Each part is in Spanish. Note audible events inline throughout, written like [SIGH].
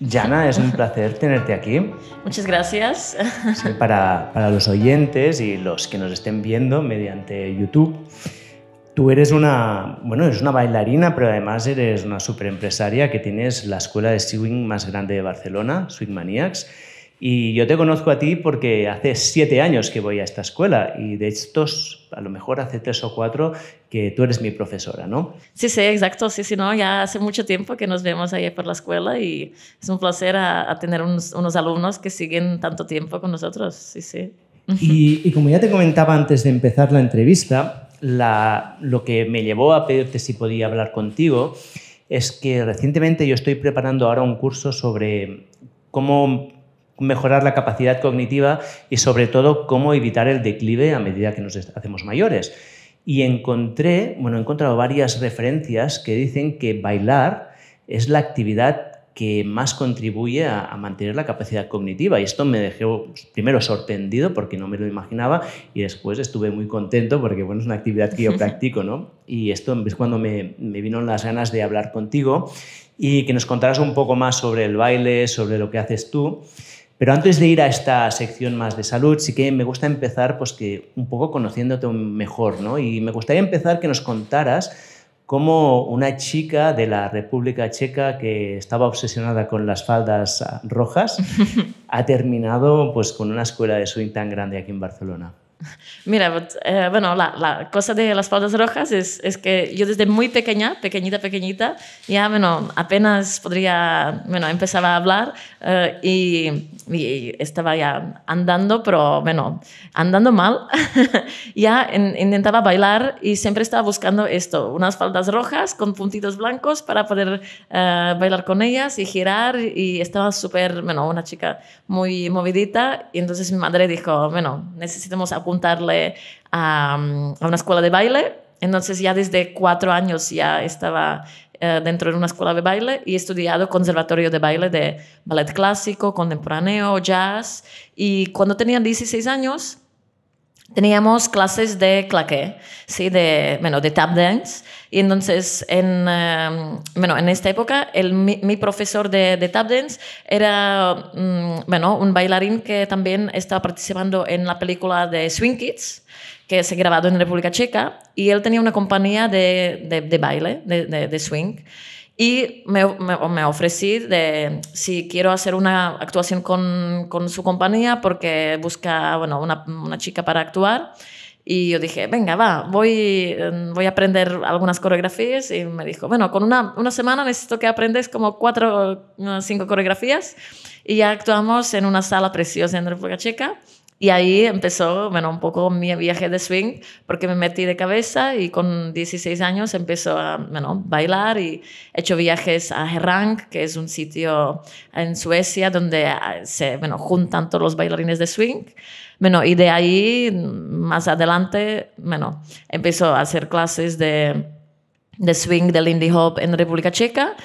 Yana, es un placer tenerte aquí. Muchas gracias. para, para, los oyentes y los que nos estén viendo mediante YouTube, tú eres una, bueno, eres una bailarina, pero además eres una superempresaria que tienes la escuela de sewing más grande de Barcelona, Swing Maniacs y yo te conozco a ti porque hace siete años que voy a esta escuela y de estos, a lo mejor hace tres o cuatro, que tú eres mi profesora, ¿no? Sí, sí, exacto, sí, sí, no, ya hace mucho tiempo que nos vemos ahí por la escuela y es un placer a, tener unos, alumnos que siguen tanto tiempo con nosotros, sí, sí. Y, como ya te comentaba antes de empezar la entrevista, la, lo que me llevó a pedirte si podía hablar contigo es que recientemente yo estoy preparando ahora un curso sobre cómo mejorar la capacidad cognitiva y sobre todo cómo evitar el declive a medida que nos hacemos mayores. Y encontré, bueno, he encontrado varias referencias que dicen que bailar es la actividad que más contribuye a, mantener la capacidad cognitiva. Y esto me dejó pues, primero sorprendido porque no me lo imaginaba y después estuve muy contento porque bueno, es una actividad que yo [LAUGHS] practico. ¿no? Y esto es cuando me, me vino las ganas de hablar contigo y que nos contaras un poco más sobre el baile, sobre lo que haces tú. Pero antes de ir a esta sección más de salud, sí que me gusta empezar pues que un poco conociéndote mejor, ¿no? Y me gustaría empezar que nos contaras cómo una chica de la República Checa que estaba obsesionada con las faldas ah, rojas [LAUGHS] ha terminado pues con una escuela de swing tan grande aquí en Barcelona. Mira, eh, bueno, la, cosa de las faldas rojas es, que yo desde muy pequeña, pequeñita, pequeñita, ya, bueno, apenas podría, bueno, empezaba a hablar eh, y, estaba ya andando, pero bueno, andando mal. [LAUGHS] ya intentaba bailar y siempre estaba buscando esto, unas faldas rojas con puntitos blancos para poder eh, bailar con ellas y girar y estaba súper, bueno, una chica muy movidita y entonces mi madre dijo, bueno, necesitamos apoyo apuntarle mm, a, una escuela de baile. Entonces ya desde cuatro años ya estaba eh, dentro de una escuela de baile y he estudiado conservatorio de baile de ballet clásico, contemporáneo, jazz. Y cuando tenía 16 años, teníamos clases de claqué, ¿sí? de, de tap dance. Y entonces, en, em, esta época, mi, profesor de, tap dance era mm, bueno, un bailarín que también estaba participando en la película de Swing Kids, que se grabado en República Checa, y él tenía una compañía de baile, de, swing. Y me, ofrecí de si quiero hacer una actuación con, con su compañía porque busca bueno, una, una, chica para actuar. Y yo dije, venga, va, voy, em, voy a aprender algunas coreografías. Y me dijo, bueno, con una, una semana necesito que aprendes como cuatro o eh, cinco coreografías. Y ya actuamos en una sala preciosa en República Checa. Y ahí empezó, bueno, un poco mi viaje de swing, porque me metí de cabeza y con 16 años empezó a, bueno, bailar y he hecho viajes a Herang, que es un sitio en Suecia donde ah, se, bueno, juntan todos los bailarines de swing. Bueno, y de ahí, mm, más adelante, bueno, empezó a hacer clases de, de swing, de Lindy Hop en República Checa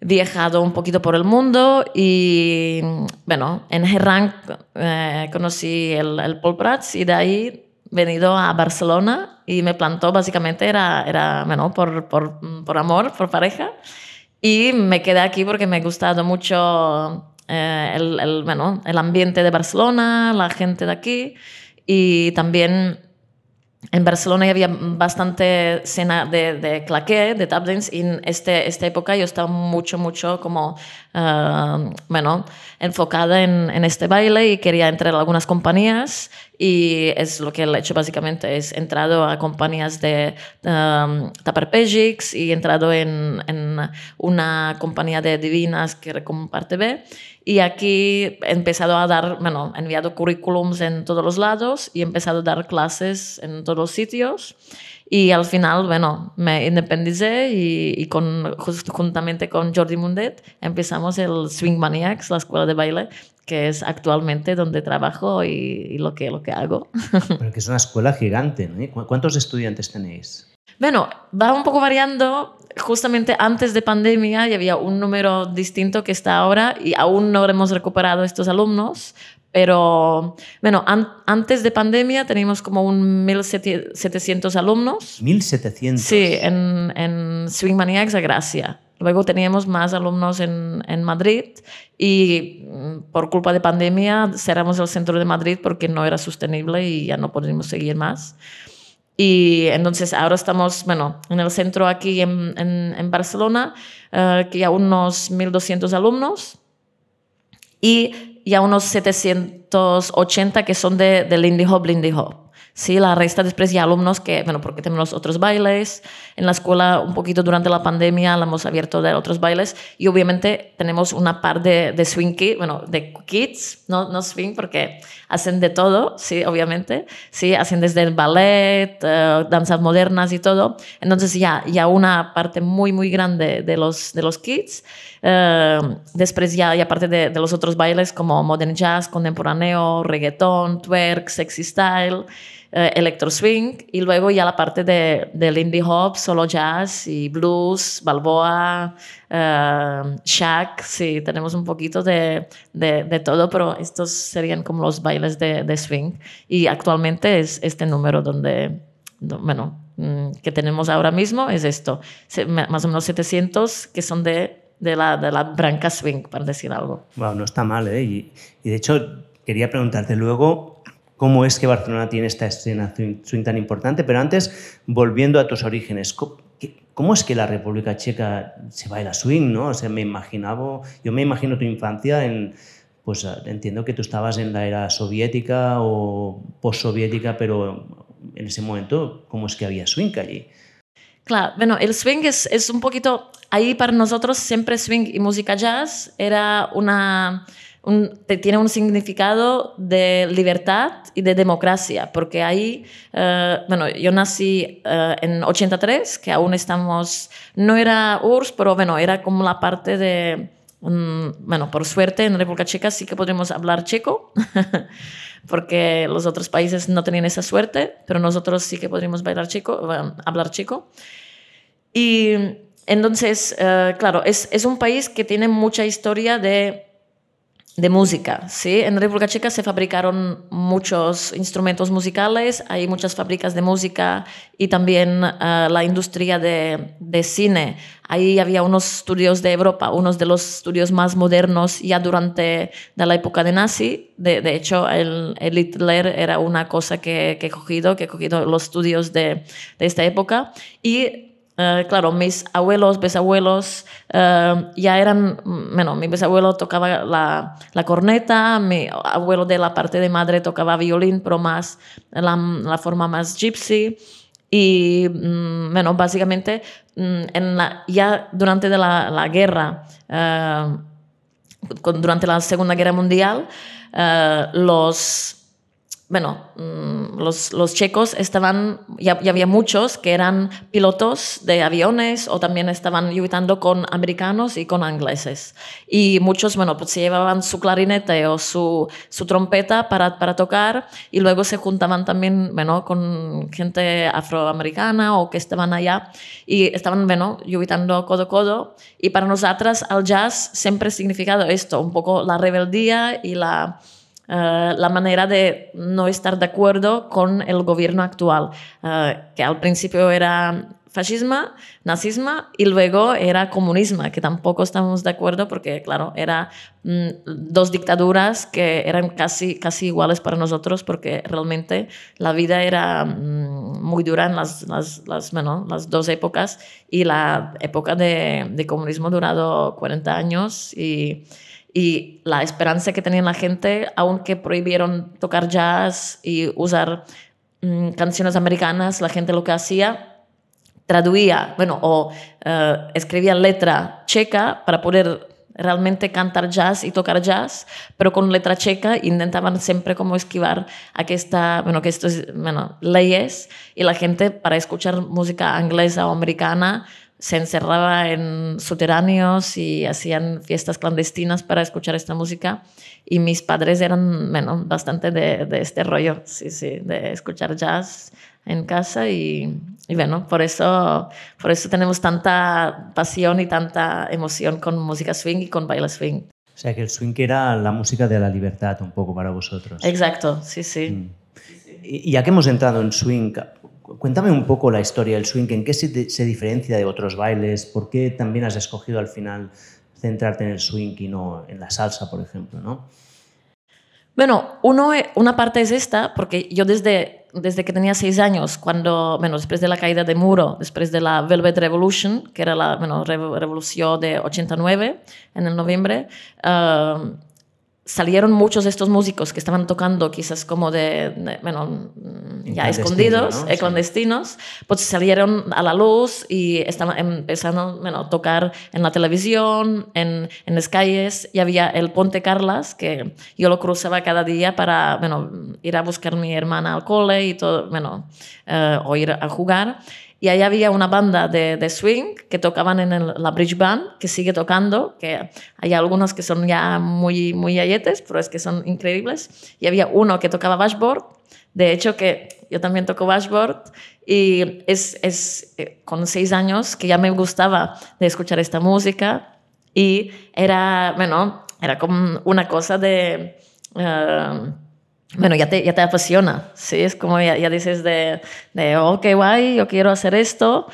viajado un poquito por el mundo y, bueno, en Herrán eh, conocí el, Paul Prats y de ahí venido a Barcelona y me plantó básicamente, era, era bueno, por, amor, por pareja. Y me quedé aquí porque me ha gustado mucho eh, el, el, el ambiente de Barcelona, la gente de aquí y también en Barcelona había bastante escena de, claqué, de tap dance, y en este, esta época yo estaba mucho, mucho como, ah, bueno, enfocada en, este baile y quería entrar a algunas compañías y es lo que he hecho básicamente, es entrado a compañías de um, ah, taparpegics y entrado en, en, una compañía de divinas que comparte B y aquí he empezado a dar, bueno, he enviado currículums en todos los lados y he empezado a dar clases en todos los sitios. Y al final, bueno, me independicé y, con, juntamente con Jordi Mundet empezamos el Swing Maniacs, la escuela de baile, que es actualmente donde trabajo y, lo, que, lo que hago. [LAUGHS] Pero que es una escuela gigante, ¿no? ¿Cuántos estudiantes tenéis? Bueno, va un poco variando justamente antes de pandemia había un número distinto que está ahora y aún no hemos recuperado estos alumnos, pero bueno, antes de pandemia teníamos como un 1.700 alumnos. ¿1.700? Sí, en, en Swing Maniacs Luego teníamos más alumnos en, Madrid y mm, por culpa de pandemia cerramos el centro de Madrid porque no era sostenible y ya no podíamos seguir más. Y entonces ahora estamos, bueno, en el centro aquí en, en, Barcelona, eh, que hay unos 1.200 alumnos y ya unos 780 que son de, de Lindy Hop, Lindy Hop. Sí, la resta después ya alumnos que, bueno, porque tenemos otros bailes. En la escuela, un poquito durante la pandemia, la hemos abierto de otros bailes. Y obviamente tenemos una par de, de swing bueno, de kids, no, no swing, porque hacen de todo, sí, obviamente, sí, hacen desde el ballet, eh, danzas modernas y todo. Entonces ya, ya una parte muy, muy grande de los, de los kids. Eh, después ya, ya parte de, los otros bailes como modern jazz, contemporáneo, reggaeton twerk, sexy style. Eh, electro swing y luego ya la parte del de indie hop, solo jazz y blues, balboa, Em, shack, sí, tenemos un poquito de, de, todo, pero estos serían como los bailes de, swing. Y actualmente es este número donde, bueno, mm, que tenemos ahora mismo es esto, más o menos 700 que son de, la, de la branca swing, para decir algo. Wow, no está mal, ¿eh? Y, de hecho quería preguntarte luego cómo es que Barcelona tiene esta escena swing tan importante, pero antes, volviendo a tus orígenes, ¿Cómo es que la República Checa se baila swing, no? O sea, me imaginaba, yo me imagino tu infancia en, pues entiendo que tú estabas en la era soviética o postsoviética, pero en ese momento, ¿cómo es que había swing allí? Claro, bueno, el swing es un poquito, ahí para nosotros siempre swing y música jazz era una tiene un significado de libertad y de democracia, porque ahí, eh, bueno, yo nací eh, en 83, que aún estamos, no era URSS, pero bueno, era como la parte de, mm, bueno, por suerte en República Checa sí que podríamos hablar checo, [LAUGHS] porque los otros países no tenían esa suerte, pero nosotros sí que podríamos bailar checo, hablar checo. Y entonces, eh, claro, es, es un país que tiene mucha historia de de música, ¿sí? En República Checa se fabricaron muchos instrumentos musicales, hay muchas fábricas de música y también ah, la industria de, cine. Ahí había unos estudios de Europa, unos de los estudios más modernos ya durante la época de nazi. De, hecho, el, Hitler era una cosa que, que, he cogido, que he cogido los estudios de, de esta época. Y Ah, claro, mis abuelos, bisabuelos ah, ya eran, bueno, mi bisabuelo tocaba la, corneta, mi abuelo de la parte de madre tocaba violín, pero más la, la forma más gypsy. Y mm, bueno, básicamente mm, en ya durante la, guerra, ah, durante la Segunda Guerra Mundial, los bueno, mm, los, checos estaban, ya, había muchos que eran pilotos de aviones o también estaban ayudando con americanos y con ingleses. Y muchos, bueno, pues se llevaban su clarinete o su, trompeta para, tocar y luego se juntaban también, bueno, con gente afroamericana o que estaban allá y estaban, bueno, ayudando codo a codo. Y para nosotras, al jazz siempre ha significado esto, un poco la rebeldía y la eh, la manera de no estar de acuerdo con el gobierno actual, eh, que al principio era fascismo, nazismo y luego era comunismo, que tampoco estamos de acuerdo porque, claro, eran mm, dos dictaduras que eran casi, casi iguales para nosotros porque realmente la vida era mm, muy dura en las, las, las, las, dos épocas y la época de, de comunismo durado 40 años y y la esperanza que tenía la gente, aunque prohibieron tocar jazz y usar mm, canciones americanas, la gente lo que hacía, traduía, bueno, o eh, escribía letra checa para poder realmente cantar jazz y tocar jazz, pero con letra checa intentaban siempre como esquivar a que esta, bueno, esto bueno, leyes y la gente para escuchar música inglesa o americana se encerraba en subterráneos y hacían fiestas clandestinas para escuchar esta música. Y mis padres eran, bueno, bastante de, este rollo, sí, sí, de escuchar jazz en casa y, bueno, por eso, por eso tenemos tanta pasión y tanta emoción con música swing y con baile swing. O sea, que el swing era la música de la libertad un poco para vosotros. Exacto, sí, sí. Mm. Y ya que hemos entrado en swing, Cuéntame un poco la historia del swing, en qué se, diferencia de otros bailes, por qué también has escogido al final centrarte en el swing y no en la salsa, por ejemplo, Bueno, uno, e, una parte es esta, porque yo desde, desde que tenía seis años, cuando, bueno, después de la caída de muro, después de la Velvet Revolution, que era la bueno, revolución de 89, en el noviembre, ah, salieron muchos de estos músicos que estaban tocando quizás como de, bueno, mm, ya escondidos, eh, clandestinos, pues salieron a la luz y estaban empezando bueno, a tocar en la televisión, en, las calles, y había el Ponte Carlas, que yo lo cruzaba cada día para, bueno, ir a buscar a mi hermana al cole y todo, bueno, eh, o ir a jugar. Y ahí había una banda de, swing que tocaban en la Bridge Band, que sigue tocando, que hay algunos que son ya muy, muy ayetes, pero es que son increíbles. Y había uno que tocaba bashboard, de hecho que yo también toco bashboard y es, eh, con seis años que ya me gustaba de escuchar esta música y era, bueno, era como una cosa de... Eh, bueno, ya te, ya te apasiona, ¿sí? Es como ya, dices de, de, ok, oh, guay, yo quiero hacer esto.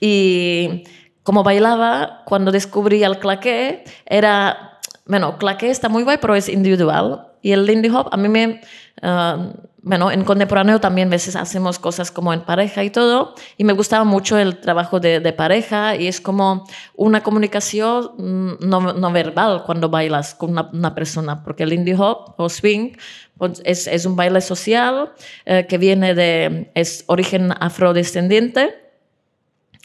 Y como bailaba, cuando descubrí el claqué, era, bueno, claqué está muy guay, pero es individual. Y el Lindy Hop, a mí me, um, bueno, en contemporáneo también a veces hacemos cosas como en pareja y todo, y me gustaba mucho el trabajo de, pareja y es como una comunicación mm, no, verbal cuando bailas con una, persona, porque el Lindy Hop o Swing pues es, es un baile social eh, que viene de, es origen afrodescendiente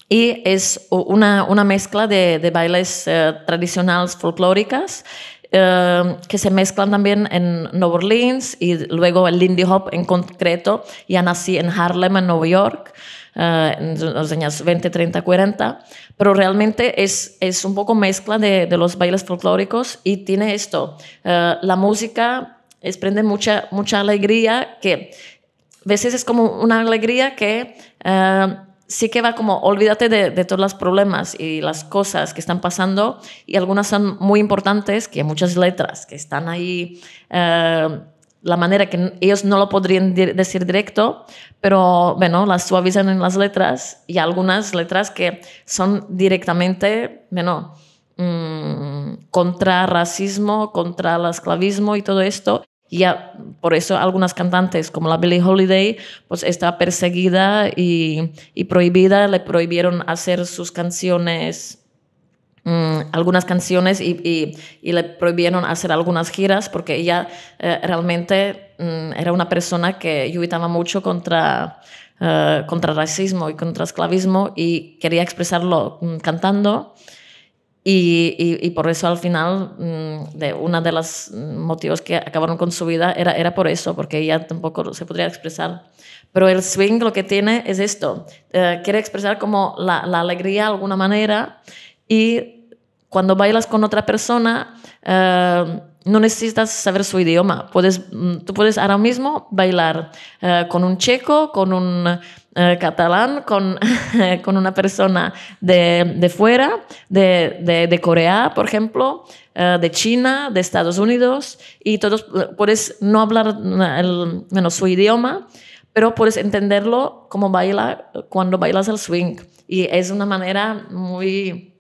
y es una, una mezcla de, bailes eh, tradicionales folclóricas eh, que se mezclan también en Nueva Orleans y luego el Lindy Hop en concreto. Ya nací en Harlem, en Nueva York, en los años 20, 30, 40. Pero realmente es, es un poco mezcla de, de los bailes folclóricos y tiene esto, la música prende mucha, mucha alegría que a veces es como una alegría que eh, sí que va como olvídate de, todos los problemas y las cosas que están pasando y algunas son muy importantes, que muchas letras que están ahí, eh, la manera que ellos no lo podrían decir directo, pero bueno, las suavizan en las letras y algunas letras que son directamente, bueno, mm, contra racismo, contra el esclavismo y todo esto. Y por eso algunas cantantes, como la Billie Holiday, pues estaba perseguida y, y prohibida. Le prohibieron hacer sus canciones mm, algunas canciones y, y, le prohibieron hacer algunas giras porque ella eh, realmente mm, era una persona que luchaba mucho contra, eh, contra racismo y contra esclavismo y quería expresarlo mm, cantando. Y, por eso al final, mm, de una de los mm, motivos que acabaron con su vida era, era por eso, porque ella tampoco se podría expresar. Pero el swing lo que tiene es esto, eh, quiere expresar como la, alegría de alguna manera y cuando bailas con otra persona, eh, no necesitas saber su idioma. Puedes, mm, tú puedes ahora mismo bailar eh, con un checo, con un eh, catalán, con, [LAUGHS] con, una persona de, fuera, de, Corea, por ejemplo, eh, de China, de Estados Unidos, y todos puedes no hablar el, su idioma, pero puedes entenderlo como baila cuando bailas el swing. Y es una manera muy,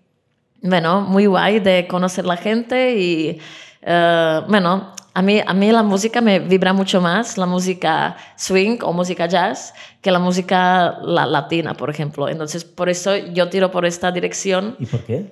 bueno, muy guay de conocer la gente y eh, bueno, a mí, a mí la música me vibra mucho más, la música swing o música jazz, que la música latina, por ejemplo. Entonces, por eso yo tiro por esta dirección. ¿Y por qué?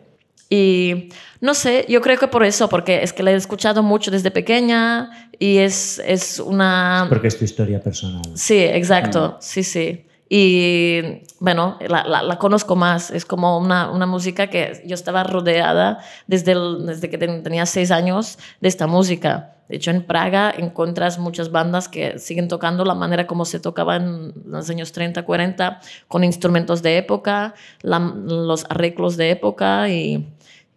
Y no sé, yo creo que por eso, porque es que la he escuchado mucho desde pequeña y es, una... Porque es tu historia personal. Sí, exacto, sí, sí. Y bueno, la, conozco más. Es como una, música que yo estaba rodeada desde, desde que tenía seis años de esta música. De hecho, en Praga encuentras muchas bandas que siguen tocando la manera como se tocaba en los años 30, 40, con instrumentos de época, los arreglos de época y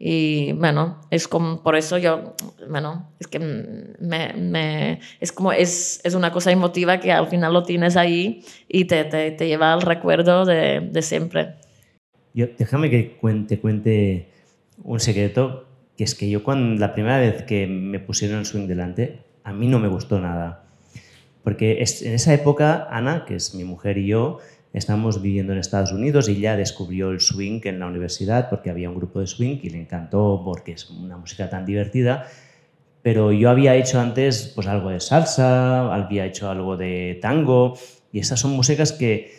y bueno, es como, por eso yo, bueno, es que me, me, es como, es, es, una cosa emotiva que al final lo tienes ahí y te, te, te lleva al recuerdo de, siempre. Yo, déjame que cuente, cuente un secreto, que es que yo cuando la primera vez que me pusieron el swing delante, a mí no me gustó nada. Porque en esa época, Ana, que es mi mujer y yo, estamos viviendo en Estados Unidos y ya descubrió el swing en la universidad porque había un grupo de swing y le encantó porque es una música tan divertida. Pero yo había hecho antes pues algo de salsa, había hecho algo de tango y estas son músicas que,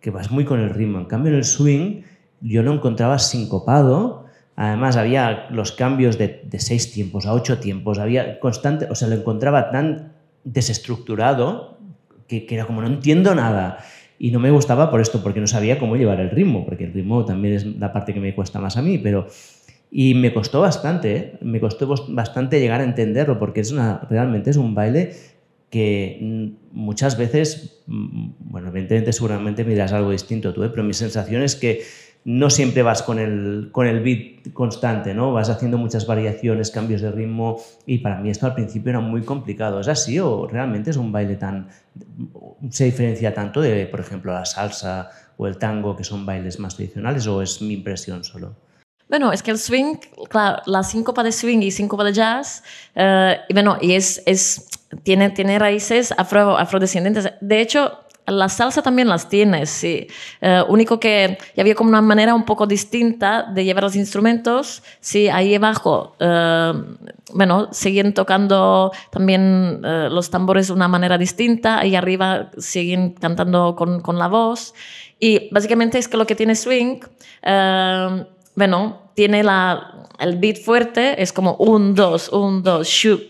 que vas muy con el ritmo. En cambio en el swing yo lo encontraba sincopado. Además había los cambios de, de seis tiempos a ocho tiempos, había constante, o sea, lo encontraba tan desestructurado que, que era como no entiendo nada y no me gustaba por esto, porque no sabía cómo llevar el ritmo, porque el ritmo también es la parte que me cuesta más a mí, pero... Y me costó bastante, ¿eh? me costó bastante llegar a entenderlo, porque es una, realmente es un baile que mm, muchas veces, mm, mm, bueno, evidentemente seguramente miras algo distinto tú, ¿eh? pero mi sensación es que no siempre vas con el, con el beat constante, ¿no? Vas haciendo muchas variaciones, cambios de ritmo y para mí esto al principio era muy complicado. ¿Es así o realmente es un baile tan... se diferencia tanto de, por ejemplo, la salsa o el tango, que son bailes más tradicionales o es mi impresión solo? Bueno, es que el swing, claro, la síncopa de swing y síncopa de jazz, eh, bueno, y es, es, tiene, tiene raíces afro, afrodescendientes. De hecho, la salsa también las tienes, sí. Eh, único que ya había como una manera un poco distinta de llevar los instrumentos, sí, ahí abajo. Eh, bueno, siguen tocando también eh, los tambores de una manera distinta, ahí arriba siguen cantando con, la voz. Y básicamente es que lo que tiene swing, bueno, tiene la, el beat fuerte, es como un, dos, un, dos, shu,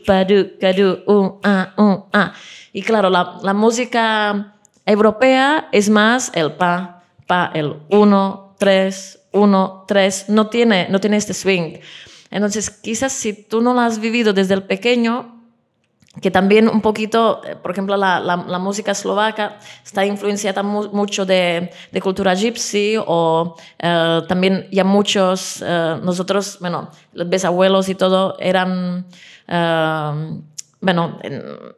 un, un, a Y claro, la, la música Europea es más el pa, pa, el 1, 3, 1, 3. No tiene, no tiene este swing. Entonces, quizás si tú no lo has vivido desde el pequeño, que también un poquito, eh, por ejemplo, la, la, música eslovaca está influenciada mucho de, de, cultura gypsy o eh, también ya muchos, eh, nosotros, bueno, los bisabuelos y todo eran bueno,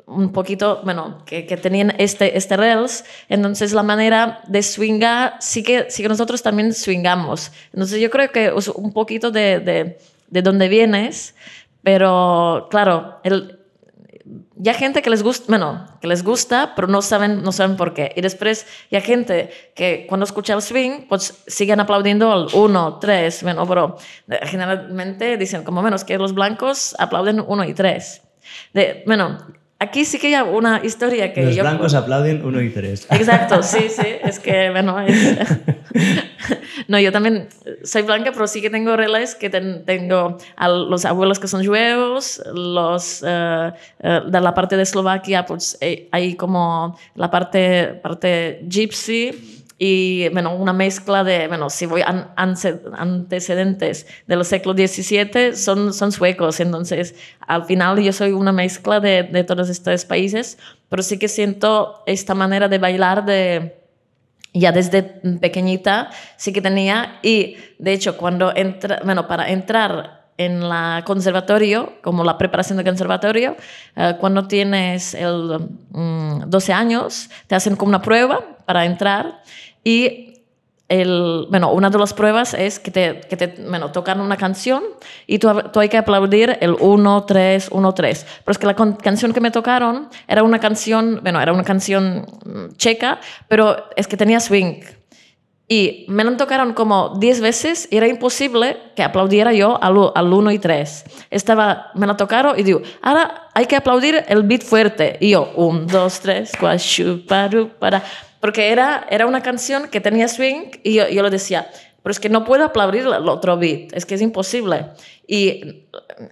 un poquito, bueno, que, tenían este, este Rails. Entonces, la manera de swingar, sí que, sí que nosotros también swingamos. Entonces, yo creo que un poquito de, de, dónde vienes, pero claro, el, ya gente que les gusta, bueno, que les gusta, pero no saben, no saben por qué. Y después ya gente que cuando escucha el swing, pues siguen aplaudiendo al 1, 3, bueno, pero generalmente dicen como menos que los blancos aplauden uno y tres bueno, aquí sí que hay una historia que yo... blancos aplauden uno y tres. Exacto, sí, [LAUGHS] sí, es que, bueno, [LAUGHS] no, yo también soy blanca, pero sí que tengo relays que tengo a los abuelos que son juegos, los eh, eh, de la parte de Eslovaquia, pues eh, hay como la parte, parte gypsy, y bueno, una mezcla de, bueno, si voy antecedentes de los siglos XVII, son, son suecos, entonces al final yo soy una mezcla de, de todos estos países, pero sí que siento esta manera de bailar de ya desde pequeñita sí que tenía y de hecho cuando entra, bueno, para entrar en la conservatorio, como la preparación de conservatorio, eh, cuando tienes el, 12 mm, años, te hacen como una prueba para entrar y el, bueno, una de las pruebas es que te, bueno, tocan una canción y tú, tú, hay que aplaudir el 1, 3, 1, 3. Pero es que la canción que me tocaron era una canción, bueno, era una canción mm, checa, pero es que tenía swing. Y me la tocaron como 10 veces y era imposible que aplaudiera yo al, 1 y 3. Estaba, me la tocaron y digo, ahora hay que aplaudir el beat fuerte. Y yo, 1, 2, 3, 4, para porque era, era una canción que tenía swing y yo, yo le decía, pero es que no puedo aplaudir el otro beat, es que es imposible. Y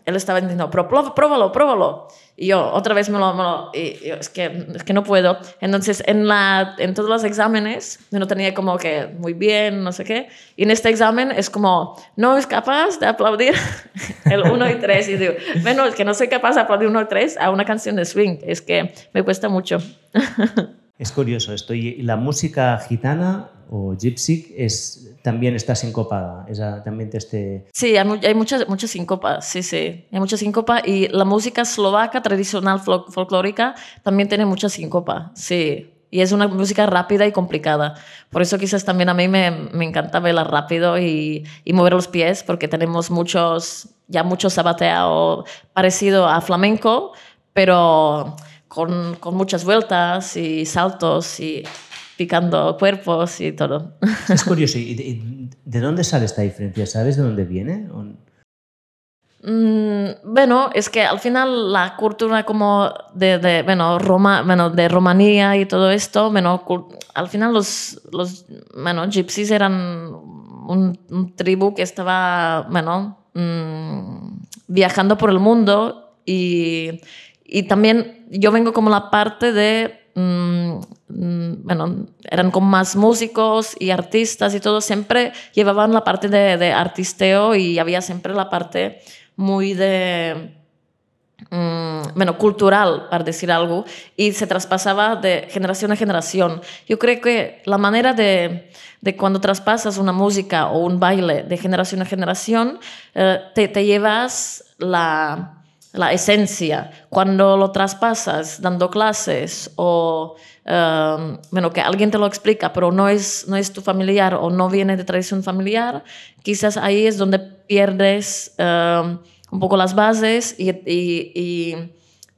él estaba diciendo, pero pruébalo, pruébalo. Y yo otra vez me lo, y es, que, es que no puedo. Entonces, en, la, en todos los exámenes, yo no tenía como que muy bien, no sé qué. Y en este examen es como, no es capaz de aplaudir [LAUGHS] el 1 y 3. Y digo, menos que no soy capaz de aplaudir 1 y 3 a una canción de swing, es que me cuesta mucho. [LAUGHS] Es curioso esto. Y la música gitana o gypsy también está sincopada. Esa, también este- Sí, hay, hay muchas, sincopas, sí, sí. Hay muchas sincopas y la música eslovaca tradicional folclórica también tiene muchas sincopas, sí. Y es una música rápida y complicada. Por eso quizás también a mí me, encanta bailar rápido y, mover los pies, porque tenemos muchos, ya muchos sabateo parecido a flamenco, pero con, muchas vueltas y saltos y picando cuerpos y todo. [LAUGHS] Es curioso, ¿y de, dónde sale esta diferencia? ¿Sabes de dónde viene? Mm, bueno, es que al final la cultura como de, bueno, Roma, bueno, de Romanía y todo esto, bueno, al final los, los gypsies eran un, tribu que estaba, bueno, mm, viajando por el mundo y y también yo vengo como la parte de, mm, mm, bueno, eran con más músicos y artistas y todo, siempre llevaban la parte de, artisteo y había siempre la parte muy de, mm, bueno, cultural, para decir algo, y se traspasaba de generación a generación. Yo creo que la manera de, de cuando traspasas una música o un baile de generación a generación, eh, te, te llevas la la esencia. Cuando lo traspasas dando clases o, em, bueno, que alguien te lo explica, pero no es, no es tu familiar o no viene de tradición familiar, quizás ahí es donde pierdes em, un poco las bases y,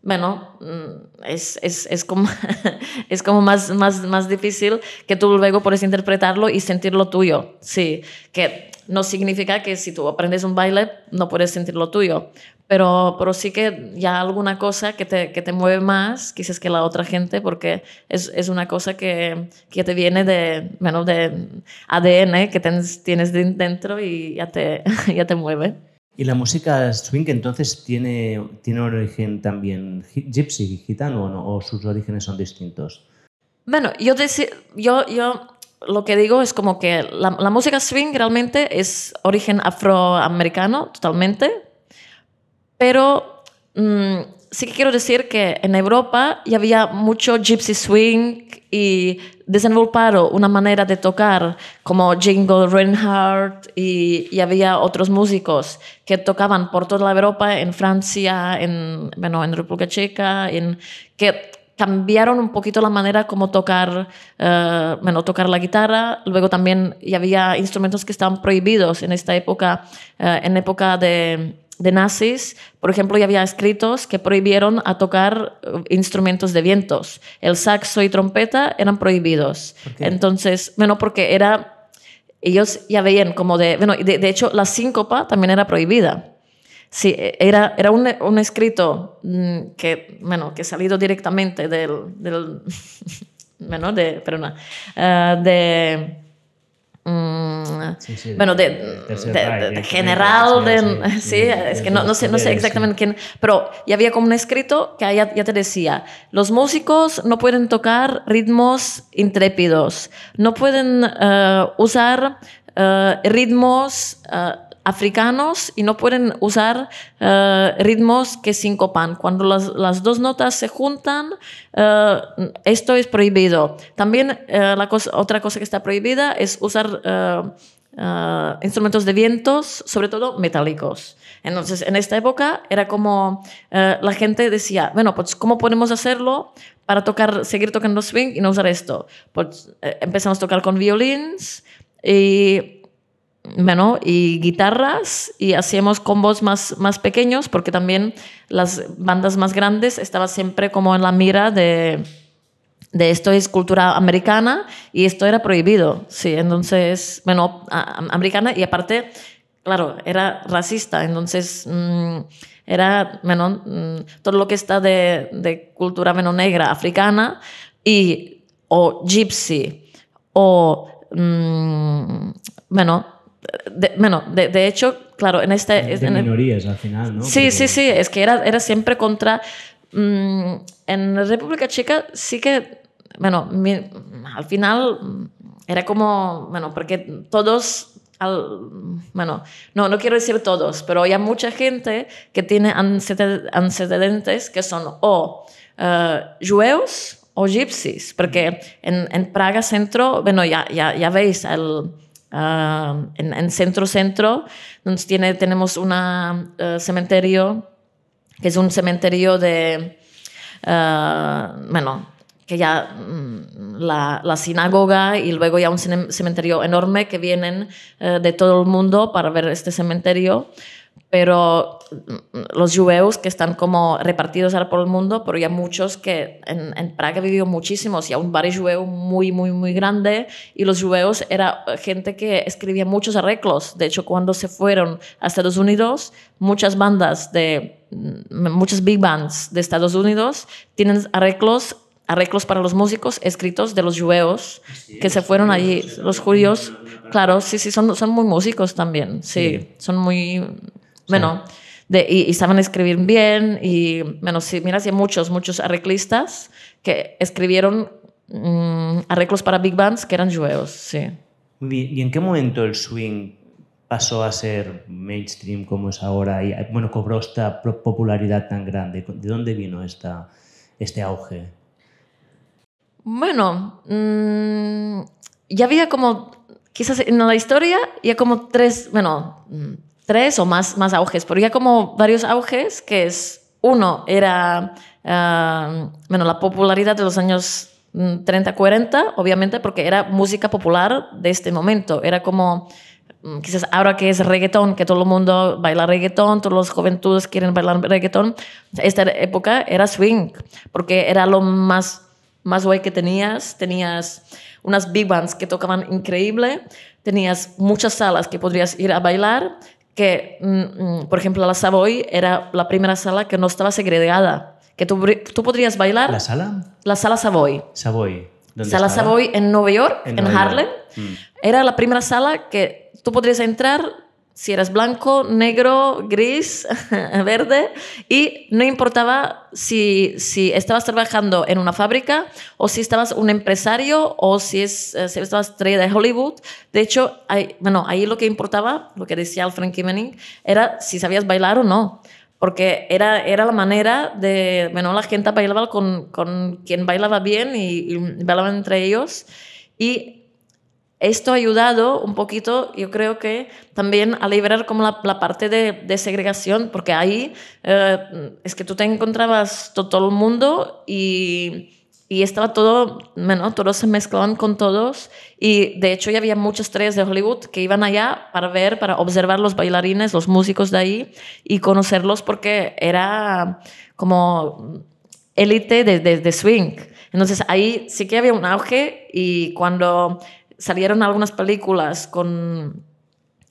bueno, mm, es, como, [LAUGHS] es como más, más, más difícil que tú luego puedes interpretarlo y sentirlo tuyo. Sí, que no significa que si tú aprendes un baile no puedes sentirlo tuyo, pero, pero sí que ya alguna cosa que te, que te, mueve más quizás que la otra gente porque es, es una cosa que, que, te viene de, menos de ADN que tienes dentro y ya te, [LAUGHS] ya te mueve. ¿Y la música swing entonces tiene, tiene origen también gypsy, gitano o, no? o sus orígenes son distintos? Bueno, yo, yo, yo lo que digo es como que la, la música swing realmente es origen afroamericano totalmente, pero mm, sí que quiero decir que en Europa ya había mucho gypsy swing y desenvolparon una manera de tocar como Jingle Reinhardt y, había otros músicos que tocaban por toda la Europa, en Francia, en, bueno, en República Checa, en, que cambiaron un poquito la manera como tocar, eh, bueno, tocar la guitarra. Luego también había instrumentos que estaban prohibidos en esta época, eh, en época de de nazis, por ejemplo, ya había escritos que prohibieron a tocar eh, instrumentos de vientos. El saxo y trompeta eran prohibidos. Entonces, bueno, porque era, ellos ya veían como de, bueno, de, hecho la síncopa también era prohibida. Sí, e, era, era un, un, escrito mm, que, bueno, que salido directamente del, del [LAUGHS] bueno, de, perdona, ah, de Mm, bueno, de, general, [LAUGHS] es que no, sé, no sé exactamente quién, pero ya había como un escrito que ya, ya, te decía, los músicos no pueden tocar ritmos intrépidos, no pueden eh, usar eh, ritmos... Eh, africanos y no pueden usar eh, ritmos que sincopan. Cuando las, las dos notas se juntan, eh, esto es prohibido. También eh, la cosa, otra cosa que está prohibida es usar instrumentos de vientos, sobre todo metálicos. Entonces, en esta época era como la gente decía, bueno, pues ¿cómo podemos hacerlo para tocar, seguir tocando swing y no usar esto? Pues empezamos a tocar con violines y bueno, y guitarras y hacíamos combos más, más pequeños porque también las bandas más grandes estaban siempre como en la mira de, esto es cultura americana y esto era prohibido, sí, entonces, bueno, americana y aparte, claro, era racista, entonces... Mm, era bueno, mm, todo lo que está de, cultura menos negra africana y o gypsy o mm, bueno bueno, de, hecho, claro, en este... en minorías al final, ¿no? Sí, sí, sí, es que era, era siempre contra... Mm, en República Checa sí que, bueno, al final era como, bueno, porque todos, al, bueno, no, no quiero decir todos, pero hay mucha gente que tiene antecedentes que son o eh, o gypsies, porque en, Praga Centro, bueno, ya, ya, ya veis, el, Um, en, centro centro, donde tiene, tenemos un uh, cementerio, que es un cementerio de, uh, bueno, que ya mm, la, la, sinagoga y luego ya un cementerio enorme que vienen uh, de todo el mundo para ver este cementerio pero mm, los juveos que están como repartidos ahora por el mundo, pero ya muchos que en, Praga Praga vivido muchísimos, ya un barrio judeo muy, muy, muy grande, y los juveos era gente que escribía muchos arreglos. De hecho, cuando se fueron a Estados Unidos, muchas bandas de, mm, muchas big bands de Estados Unidos tienen arreglos arreglos para los músicos escritos de los juveos que se fueron allí. Los judíos, claro, sí, sí, son, son muy músicos también, sí. son muy bueno, y, saben escribir bien. Y bueno, si mira, hay muchos, muchos arreglistas que escribieron mm, arreglos para big bands que eran juegos, sí. Muy bien. ¿Y en qué momento el swing pasó a ser mainstream como es ahora y bueno, cobró esta popularidad tan grande? ¿De dónde vino esta, este auge? Bueno, mm, ya había como, quizás en la historia, ya como tres, bueno, mm, tres o más, más auges, porque ya como varios auges, que es, uno era, ah, bueno, la popularidad de los años 30, mm, 40, obviamente, porque era música popular de este momento, era como mm, quizás ahora que es reggaetón, que todo el mundo baila reggaetón, todos los juventudes quieren bailar reggaetón, esta época era swing, porque era lo más más guay que tenías, tenías unas big bands que tocaban increíble, tenías muchas salas que podrías ir a bailar que, mm, mm, por ejemplo, la Savoy era la primera sala que no estaba segregada, que tú, podrías bailar. ¿La sala? La sala Savoy. Savoy. sala Savoy en Nueva York, en, Harlem. Mm. Era la primera sala que tú podrías entrar si eras blanco, negro, gris, [LAUGHS] verde, y no importaba si, si, estabas trabajando en una fábrica o si estabas un empresario o si, eh, estabas estrella de Hollywood. De hecho, ahí, bueno, ahí lo que importaba, lo que decía Alfred Frankie era si sabías bailar o no. Porque era, era la manera de, bueno, la gente bailaba con, quien bailaba bien y, bailaban bailaba entre ellos. Y esto ha ayudado un poquito, yo creo que también a liberar como la, parte de, segregación, porque ahí eh, es que tú te encontrabas todo, el mundo y y estaba todo, bueno, todos se mezclaban con todos y de hecho ya había muchas estrellas de Hollywood que iban allá para ver, para observar los bailarines, los músicos de ahí y conocerlos porque era como élite de, swing. Entonces ahí sí que había un auge y cuando salieron algunas películas con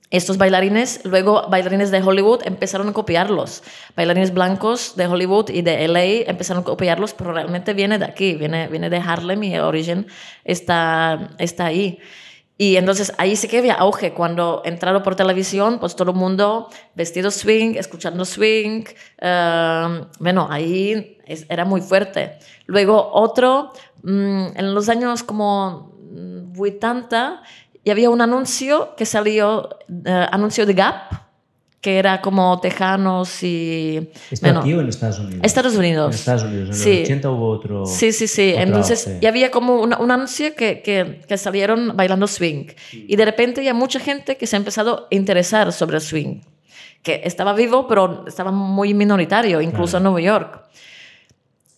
estos bailarines, luego bailarines de Hollywood empezaron a copiarlos. Bailarines blancos de Hollywood y de LA empezaron a copiarlos, pero realmente viene de aquí, viene, viene de Harlem y el origen está, está ahí. Y entonces ahí sí que había auge. Cuando entraron por televisión, pues todo el mundo vestido swing, escuchando swing. Um, bueno, ahí era muy fuerte. Luego otro, mm, en los años como 80 mm, y había un anuncio que salió, eh, anuncio de Gap, que era como tejanos y... ¿Está en Estados Unidos? Estados Unidos. En sí. los 80 hubo otro... Sí, sí, sí. Entonces, había como un, anuncio que, salieron bailando swing. Y de repente ya mucha gente que se ha empezado a interesar sobre el swing, que estaba vivo, pero estaba muy minoritario, incluso en Nueva York.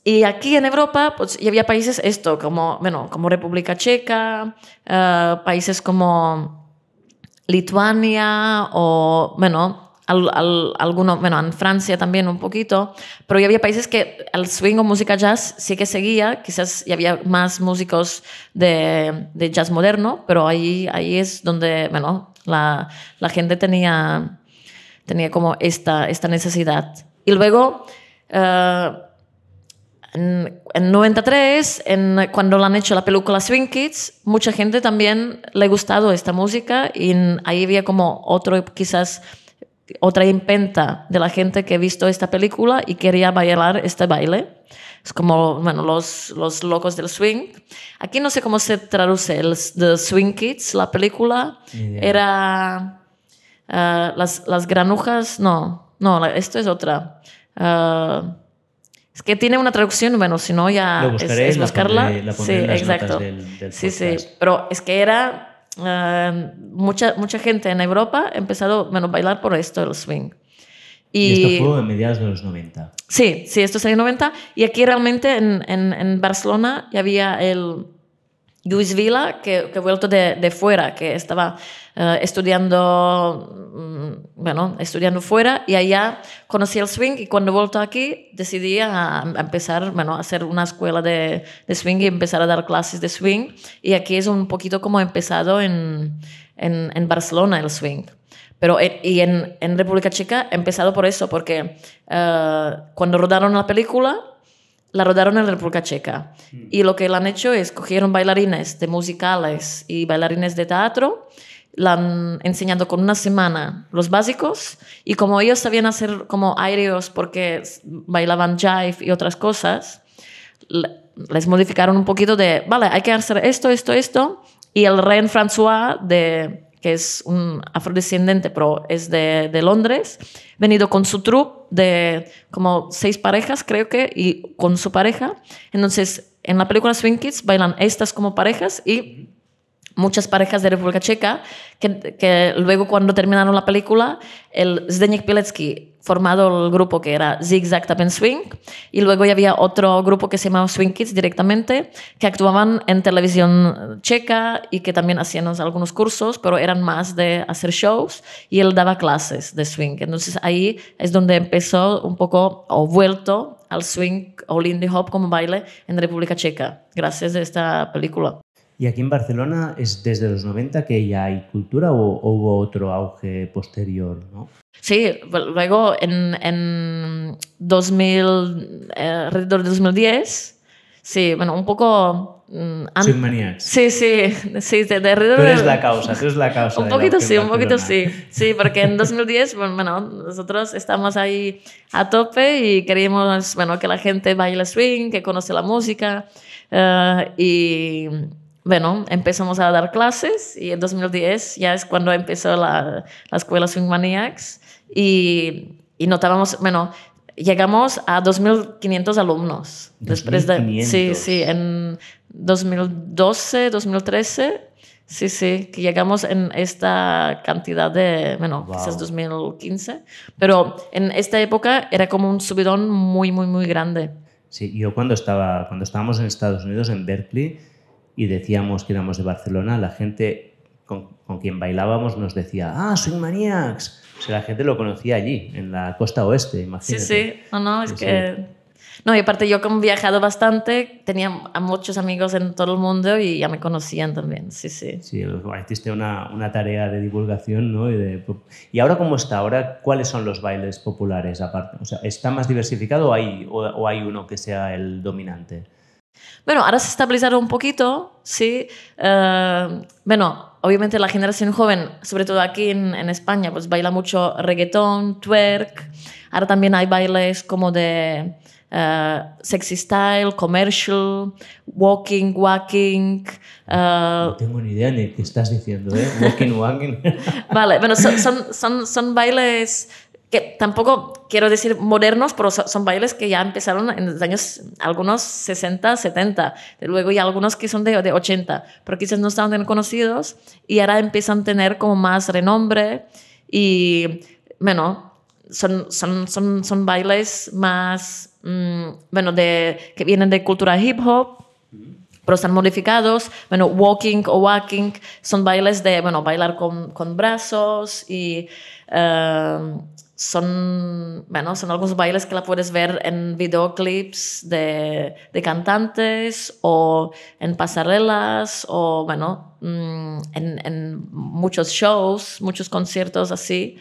Y aquí en Europa, pues, y había países, esto, como, bueno, como República Checa, eh, países como Lituania o, bueno, al, alguno, bueno, en Francia también un poquito, pero ya había países que el swing o música jazz sí que seguía, quizás ya había más músicos de, de jazz moderno, pero ahí, ahí es donde, bueno, la, la gente tenía, tenía como esta, esta necesidad. Y luego... Eh, en, 93, en, cuando la han hecho la película Swing Kids, mucha gente también le ha gustado esta música y ahí había como otro, quizás otra impenta de la gente que ha visto esta película y quería bailar este baile. Es como, bueno, los, los locos del swing. Aquí no sé cómo se traduce, el The Swing Kids, la película, era ah, las, las granujas, no, no, esto es otra. Ah, es que tiene una traducción, bueno, si no ya es, buscarla. sí, exacto. sí, sí, pero es que era ah, mucha mucha gente en Europa empezado bueno, a bailar por esto el swing. Y, esto fue en mediados de los 90. Sí, sí, esto es en 90 y aquí realmente en, en, en Barcelona ya había el Luis Vila, que, que vuelto de, fuera, que estaba eh, estudiando, mm, bueno, estudiando fuera y allá conocí el swing y cuando vuelto aquí decidí a, empezar, bueno, a hacer una escuela de, swing y empezar a dar clases de swing y aquí es un poquito como he empezado en, Barcelona el swing. Pero eh, y en, en República Checa he empezado por eso, porque eh, cuando rodaron la película, la rodaron en República Checa. Mm. Y lo que la han hecho es cogieron bailarines de musicales y bailarines de teatro, la han enseñado con una semana los básicos y como ellos sabían hacer como aéreos porque bailaban jive y otras cosas, les modificaron un poquito de, vale, hay que hacer esto, esto, esto. Y el rey François de que es un afrodescendente, pero es de, de Londres, venido con su trup de como seis parejas, creo que, y con su pareja. Entonces, en la película Swing Kids bailan estas como parejas y muchas parejas de República Checa que, luego cuando terminaron la película, el Zdeněk Pilecki formado el grupo que era Zigzag Tap and Swing y luego ya había otro grupo que se llamaba Swing Kids directamente que actuaban en televisión checa y que también hacían algunos cursos pero eran más de hacer shows y él daba clases de swing entonces ahí es donde empezó un poco o vuelto al swing o lindy hop como baile en República Checa gracias a esta película ¿Y aquí en Barcelona es desde los 90 que ya hay cultura o, hubo otro auge posterior? ¿no? Sí, luego en, en 2000, eh, alrededor de 2010, sí, bueno, un poco... Mm, Sin manías. Sí, sí, sí. De, de, la causa, tú eres la causa. un poquito sí, un poquito sí. Sí, porque en 2010, bueno, nosotros estamos ahí a tope y queríamos, bueno, que la gente baile swing, que conoce la música eh, y bueno, empezamos a dar clases y en 2010 ya es cuando empezó la, la escuela Swing Maniacs y, notábamos, bueno, llegamos a 2.500 alumnos. después de, sí, sí, en 2012, 2013, sí, sí, que llegamos en esta cantidad de, bueno, quizás 2015, pero en esta época era como un subidón muy, muy, muy grande. Sí, yo cuando, estaba, cuando estábamos en Estados Unidos, en Berkeley, y decíamos que éramos de Barcelona, la gente con, con quien bailábamos nos decía, ah, soy Maniacs. O sea, la gente lo conocía allí, en la costa oeste, imagínate. Sí, sí, no, no, es que... No, y aparte yo como he viajado bastante, tenía a muchos amigos en todo el mundo y ya me conocían también, sí, sí. Sí, hiciste una, una tarea de divulgación, ¿no? Y, de, y, ahora cómo está, ahora cuáles son los bailes populares aparte, o sea, ¿está más diversificado o hay, o, o hay uno que sea el dominante? Bueno, ahora se ha estabilizado un poquito, sí. Eh, bueno, obviamente la generación joven, sobre todo aquí en, España, pues baila mucho reggaetón, twerk. Ahora también hay bailes como de eh, sexy style, commercial, walking, walking. Eh. no tengo ni idea de qué estás diciendo, ¿eh? Walking, walking. [LAUGHS] vale, bueno, son, son bailes que tampoco quiero decir modernos, pero son bailes que ya empezaron en los años, algunos 60, 70, de luego y algunos que son de, de 80, pero quizás no estaban tan conocidos y ahora empiezan a tener como más renombre y, bueno, son, son, son, son bailes más, mm, bueno, de, que vienen de cultura hip hop, pero están modificados. Bueno, walking o walking son bailes de, bueno, bailar con, con brazos y eh, son, bueno, son algunos bailes que la puedes ver en videoclips de, de cantantes o en pasarelas o, bueno, mm, en, en, muchos shows, muchos conciertos así.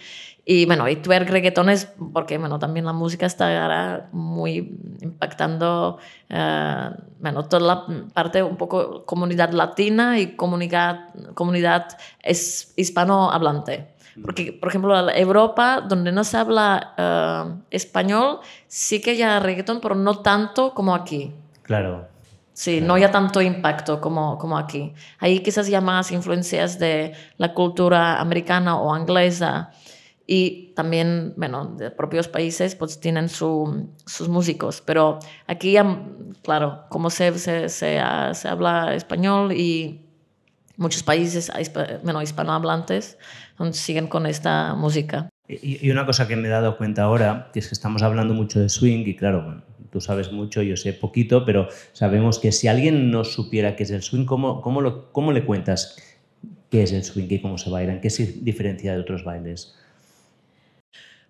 Y bueno, y twerk reggaetones, porque, bueno, también la música está ahora muy impactando, eh, bueno, toda la parte un poco comunidad latina y comunidad, comunidad hispanohablante. Porque, por ejemplo, Europa, donde no se habla ah, español, sí que hay reggaetón, pero no tanto como aquí. Claro. Sí, no hay tanto impacto como, como aquí. Ahí quizás ya más influencias de la cultura americana o inglesa y también, bueno, de propios países pues tienen sus músicos, pero aquí claro, como se, se, se, ah, se habla español y muchos países, ah, bueno, hispanohablantes, siguen con esta música. Y, una cosa que me he dado cuenta ahora, que es que estamos hablando mucho de swing y claro, tú sabes mucho, yo sé poquito, pero sabemos que si alguien no supiera qué es el swing, ¿cómo, cómo, cómo le cuentas qué es el swing y cómo se bailan? ¿Qué se diferencia de otros bailes?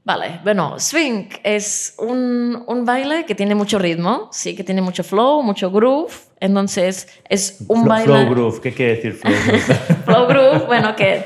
Vale, bueno, swing es un, baile que tiene mucho ritmo, sí, que tiene mucho flow, mucho groove. Entonces, es un baile. Flow groove, ¿qué quiere decir flow groove? [LAUGHS] flow groove, bueno, que,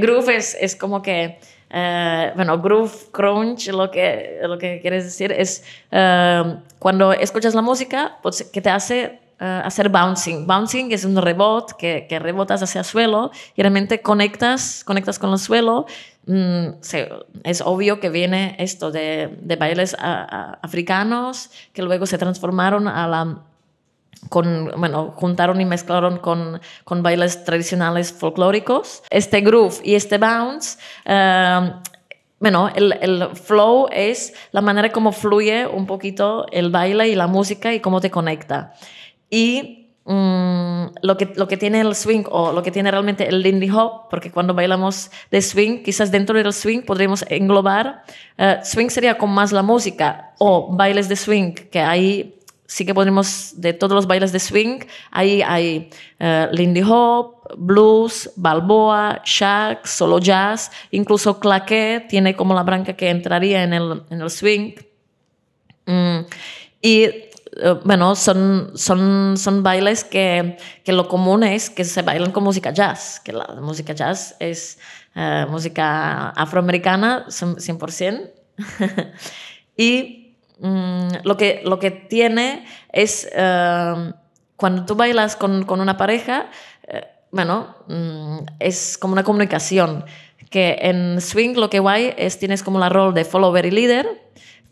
groove es, como que. Eh, bueno, groove, crunch, lo que, lo que quieres decir es eh, cuando escuchas la música, pues, que te hace eh, hacer bouncing. Bouncing es un rebot que, rebotas hacia el suelo y realmente conectas, conectas con el suelo, Mm, se, es obvio que viene esto de, bailes africanos que luego se transformaron a la con, bueno, juntaron y mezclaron con, con bailes tradicionales folclóricos. Este groove y este bounce, eh, bueno, el, el, flow es la manera como fluye un poquito el baile y la música y cómo te conecta. Y Mm, lo, que, lo que tiene el swing o lo que tiene realmente el Lindy Hop, porque cuando bailamos de swing, quizás dentro del swing podríamos englobar, eh, swing sería con más la música o bailes de swing, que ahí sí que podemos, de todos los bailes de swing, ahí hay eh, Lindy Hop, blues, balboa, Shark solo jazz, incluso claqué, tiene como la branca que entraría en el, en el swing. Mm, y eh, bueno, son, son, son bailes que, que, lo común es que se bailan con música jazz, que la música jazz es eh, música afroamericana 100%. [LAUGHS] y mm, lo, que, lo que tiene es, eh, cuando tú bailas con, con una pareja, bueno, mm, es como una comunicación, que en swing lo que guay es tienes como la rol de follower y líder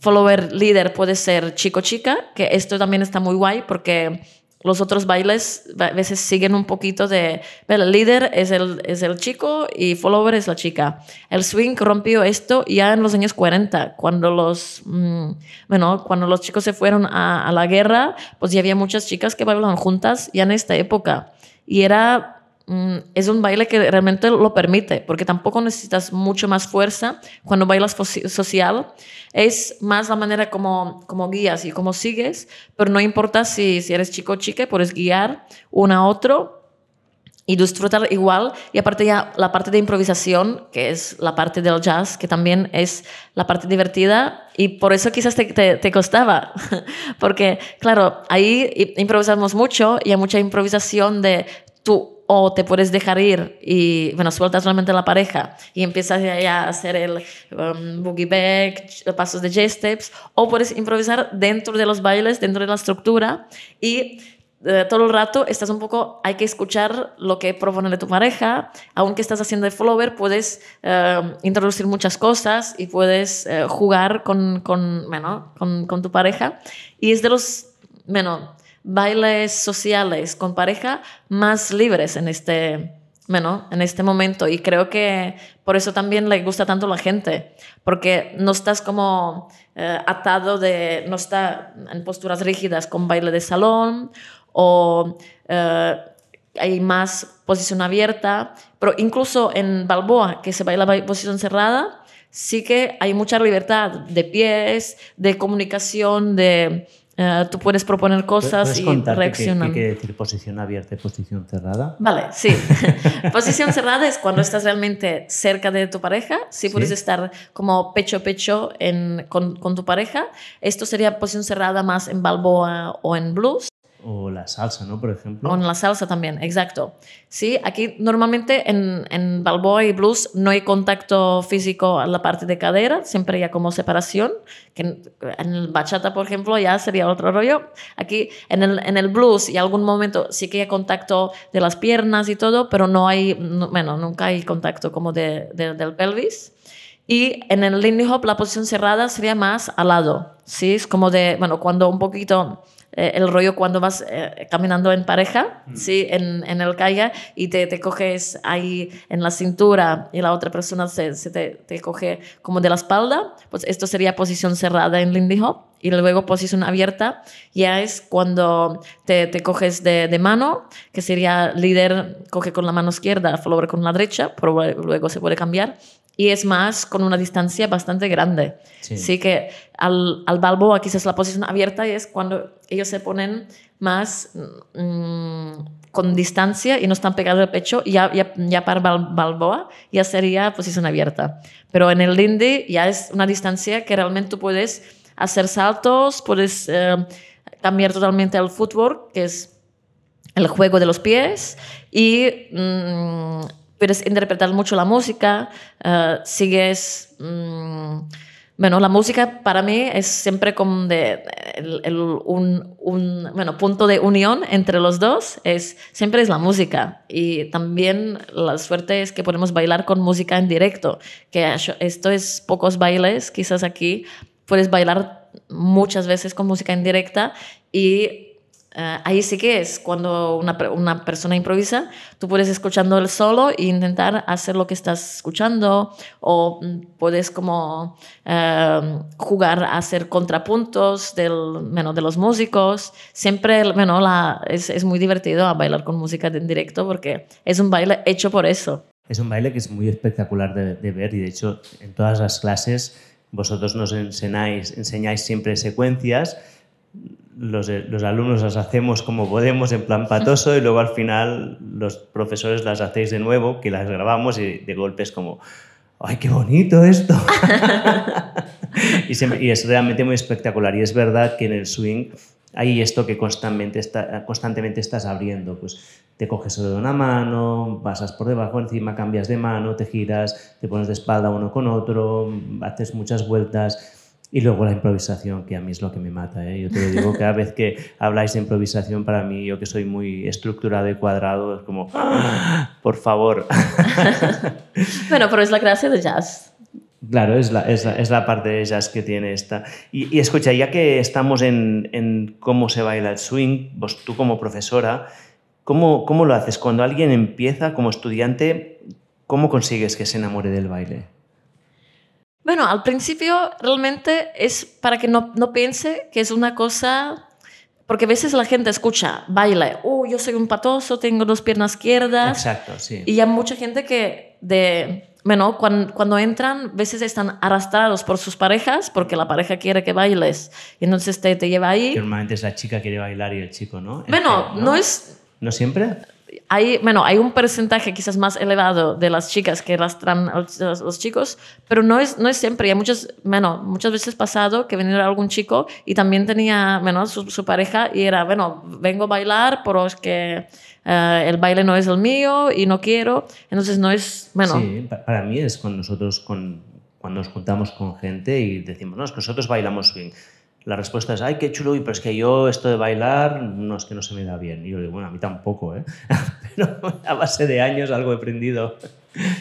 follower líder puede ser chico chica, que esto también está muy guay porque los otros bailes a veces siguen un poquito de, el líder es el, es el chico y follower es la chica. El swing rompió esto ya en los años 40, cuando los, mm, bueno, cuando los chicos se fueron a, a, la guerra, pues ya había muchas chicas que bailaban juntas ya en esta época. Y era Mm, es un baile que realmente lo permite, porque tampoco necesitas mucho más fuerza cuando bailas social. Es más la manera como, como guías y como sigues, pero no importa si, si eres chico o chica, puedes guiar uno a otro y disfrutar igual. Y aparte ya la parte de improvisación, que es la parte del jazz, que también es la parte divertida. Y por eso quizás te, costaba, [LAUGHS] porque claro, ahí improvisamos mucho y hay mucha improvisación de tú o te puedes dejar ir y, bueno, sueltas realmente la pareja y empiezas a hacer el um, boogie back, pasos de J-steps, o puedes improvisar dentro de los bailes, dentro de la estructura y eh, todo el rato estás un poco, hay que escuchar lo que propone de tu pareja, aunque estás haciendo el follower, puedes um, introducir muchas cosas y puedes eh, jugar con, con, bueno, con, tu pareja. Y es de los, bueno, bailes sociales con pareja más libres en este, bueno, en este momento. Y creo que por eso también le gusta tanto a la gente, porque no estás como eh, atado de, no está en posturas rígidas con baile de salón o eh, hay más posición abierta, pero incluso en Balboa, que se baila posición cerrada, sí que hay mucha libertad de pies, de comunicación, de eh, tú puedes proponer cosas y reaccionar. Qué, quiere decir posición abierta y posición cerrada? Vale, sí. [LAUGHS] [LAUGHS] posición cerrada es cuando estás realmente cerca de tu pareja. Si sí, puedes estar como pecho a pecho con, con, tu pareja, esto sería posición cerrada más en balboa o en blues. O la salsa, ¿no? Por ejemplo. O en la salsa también, exacto. Sí, aquí normalmente en, en balboa y blues no hay contacto físico a la parte de cadera, siempre ya como separación, que en, el bachata, por ejemplo, ya sería otro rollo. Aquí en el, en el blues y algún momento sí que hay contacto de las piernas y todo, pero no hay, bueno, nunca hay contacto como de, del pelvis. Y en el Lindy Hop la posición cerrada sería más al lado, ¿sí? Es como de, bueno, cuando un poquito eh, el rollo cuando vas eh, caminando en pareja, ¿sí? En, el calle y te, te, coges ahí en la cintura y la otra persona se, te, coge como de la espalda, pues esto sería posición cerrada en Lindy Hop y luego posición abierta ya es cuando te, te coges de, mano, que sería líder coge con la mano izquierda, follower con la derecha, pero luego se puede cambiar y es más con una distancia bastante grande. Sí, Así que al, al Balboa quizás la posición abierta es cuando ellos se ponen más mm, con distancia y no están pegados al pecho, y ya, ya para Balboa ya sería posición abierta. Pero en el Lindy ya es una distancia que realmente tú puedes hacer saltos, puedes eh, cambiar totalmente el footwork, que es el juego de los pies, y... Mm, puedes interpretar mucho la música, eh, sigues... Mm, bueno, la música para mí es siempre como de, el, un, un bueno, punto de unión entre los dos, es, siempre es la música. Y también la suerte es que podemos bailar con música en directo, que esto es pocos bailes, quizás aquí puedes bailar muchas veces con música en directa y Ah, ahí sí que es cuando una, persona improvisa, tú puedes escuchando el solo e intentar hacer lo que estás escuchando o mm, puedes como em, jugar a hacer contrapuntos del, de los músicos. Siempre bueno, es, muy divertido bailar con música en directo porque es un baile hecho por eso. Es un baile que es muy espectacular de, ver y de hecho en todas las clases vosotros nos enseñáis, enseñáis siempre secuencias eh, los, alumnos las hacemos como podemos en plan patoso y luego al final los profesores las hacéis de nuevo, que las grabamos y de golpe es como, ¡ay, qué bonito esto! [LAUGHS] y, es realmente muy espectacular. Y es verdad que en el swing hay esto que constantemente, está, constantemente estás abriendo. Pues te coges de una mano, pasas por debajo, encima cambias de mano, te giras, te pones de espalda uno con otro, haces muchas vueltas y luego la improvisación, que a mí es lo que me mata. ¿eh? Yo te lo digo, cada vez que habláis de improvisación, para mí, yo que soy muy estructurado y cuadrado, es como, ah, por favor. [LAUGHS] bueno, pero es la gracia de jazz. Claro, es la, es, la, parte de jazz que tiene esta. Y, escucha, ya que estamos en, cómo se baila el swing, vos tú como profesora, ¿cómo, ¿cómo lo haces? Cuando alguien empieza como estudiante, ¿cómo consigues que se enamore del baile? Bueno, al principio realmente es para que no, no piense que es una cosa porque a veces la gente escucha, baila, oh, yo soy un patoso, tengo dos piernas izquierdas. Exacto, sí. Y hay mucha gente que, de, bueno, cuando, entran, a veces están arrastrados por sus parejas porque la pareja quiere que bailes. Y entonces te, te lleva ahí. normalmente es la chica que quiere bailar y el chico, ¿no? bueno, ¿no? ¿no? es. ¿No siempre? hay, bueno, hay un porcentaje quizás más elevado de las chicas que arrastran a los, chicos, pero no es, no es siempre. Hay muchas, bueno, muchas veces pasado que venía algún chico y también tenía, bueno, su, pareja y era, bueno, vengo a bailar, pero es que eh, el baile no es el mío y no quiero. Entonces no es, bueno. Sí, para mí es con nosotros, con, cuando nos juntamos con gente y decimos, no, es que nosotros bailamos bien la respuesta es, ay, qué chulo, pero es que yo esto de bailar, no es que no se me da bien. Y yo digo, bueno, a mí tampoco, ¿eh? [LAUGHS] pero a base de años algo he aprendido.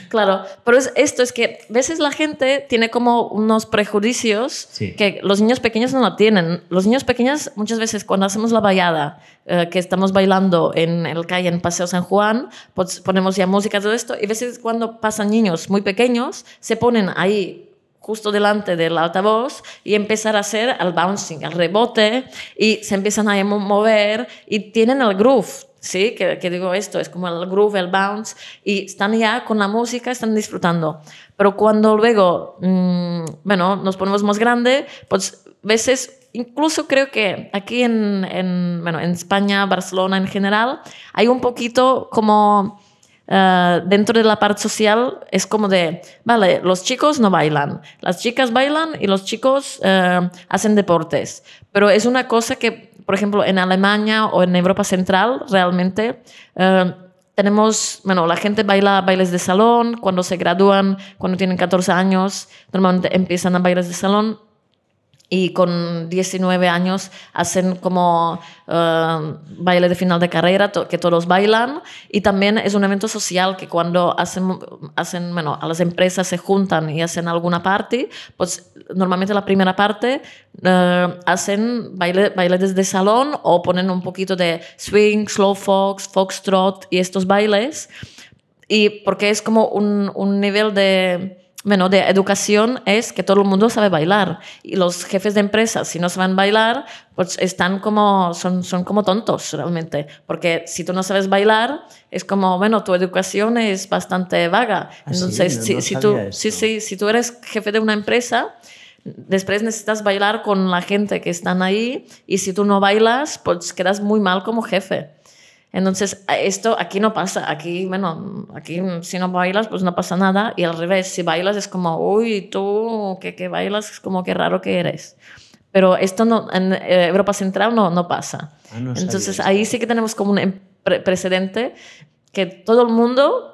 Claro, pero es esto es que a veces la gente tiene como unos prejuicios que los niños pequeños no lo tienen. Los niños pequeños muchas veces cuando hacemos la bailada, eh, que estamos bailando en el calle, en Paseo San Juan, pues, ponemos ya música, todo esto, y a veces cuando pasan niños muy pequeños, se ponen ahí justo delante del altavoz y empezar a hacer el bouncing, el rebote, y se empiezan a mover y tienen el groove, ¿sí? Que, digo esto, es como el groove, el bounce, y están ya con la música, están disfrutando. Pero cuando luego, mm, bueno, nos ponemos más grande, pues veces, incluso creo que aquí en España, Barcelona en general, hay un poquito como eh, dentro de la parte social es como de, vale, los chicos no bailan, las chicas bailan y los chicos eh, hacen deportes. Pero es una cosa que, por ejemplo, en Alemania o en Europa Central realmente... Eh, tenemos, bueno, la gente baila bailes de salón, cuando se gradúan, cuando tienen 14 años, normalmente empiezan a bailes de salón, y con 19 años hacen como eh, baile de final de carrera que todos bailan y también es un evento social que cuando hacen, hacen bueno, a las empresas se juntan y hacen alguna party, pues normalmente la primera parte eh, hacen baile, bailes de salón o ponen un poquito de swing, slow fox, foxtrot y estos bailes y porque es como un, un nivel de bueno, de educación es que todo el mundo sabe bailar. Y los jefes de empresas, si no saben bailar, pues están como, son, como tontos realmente. Porque si tú no sabes bailar, es como, bueno, tu educación es bastante vaga. Ah, Entonces, si, si, tú, si tú eres jefe de una empresa, después necesitas bailar con la gente que están ahí. Y si tú no bailas, pues quedas muy mal como jefe. Entonces, esto aquí no pasa, aquí, bueno, aquí si no bailas, pues no pasa nada, y al revés, si bailas es como, uy, tú, que, bailas, es como que raro que eres. Pero esto no, en eh, Europa Central no, no pasa. Ah, Entonces, ahí sí que tenemos como un em, precedente que todo el mundo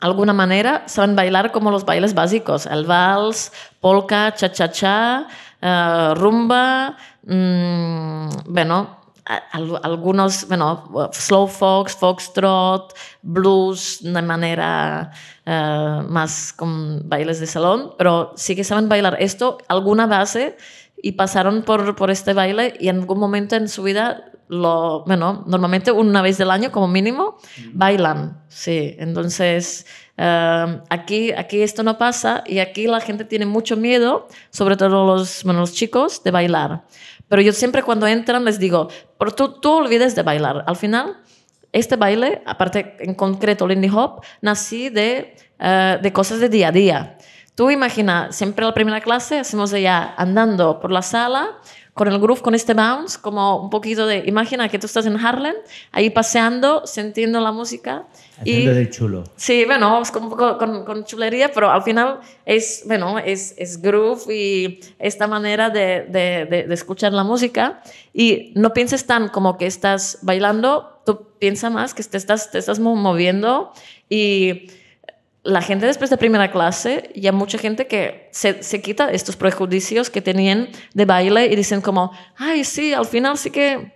alguna manera saben bailar como los bailes básicos, el vals, polka, cha-cha-cha, eh, rumba, mm, bueno, algunos, bueno, slow fox, foxtrot, blues de manera eh, más con bailes de salón, pero sí que saben bailar esto, alguna base, y pasaron por, por este baile y en algún momento en su vida, lo, bueno, normalmente una vez del año como mínimo, mm. bailan, sí. Entonces, eh, aquí, aquí esto no pasa y aquí la gente tiene mucho miedo, sobre todo los, bueno, los chicos, de bailar pero yo siempre cuando entran les digo, tú, tú olvides de bailar. Al final, este baile, aparte en concreto Lindy Hop, nací de, eh, de cosas de día a día. Tú imagina, siempre la primera clase hacemos ya andando por la sala, con el groove, con este bounce, como un poquito de, imagina que tú estás en Harlem, ahí paseando, sintiendo la música. y, de chulo. Sí, bueno, es como con, chulería, pero al final es, bueno, es, es groove y esta manera de, de escuchar la música. Y no pienses tan como que estás bailando, tú piensa más que te estás, te estás moviendo y la gente después de primera clase, ya mucha gente que se, quita estos prejuicios que tenían de baile y dicen como, ay, sí, al final sí que,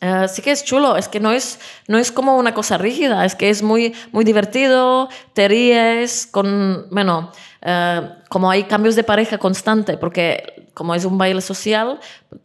eh, sí que es chulo, es que no es, no es como una cosa rígida, es que es muy, muy divertido, te ríes, con, bueno, eh, como hay cambios de pareja constante, porque como es un baile social,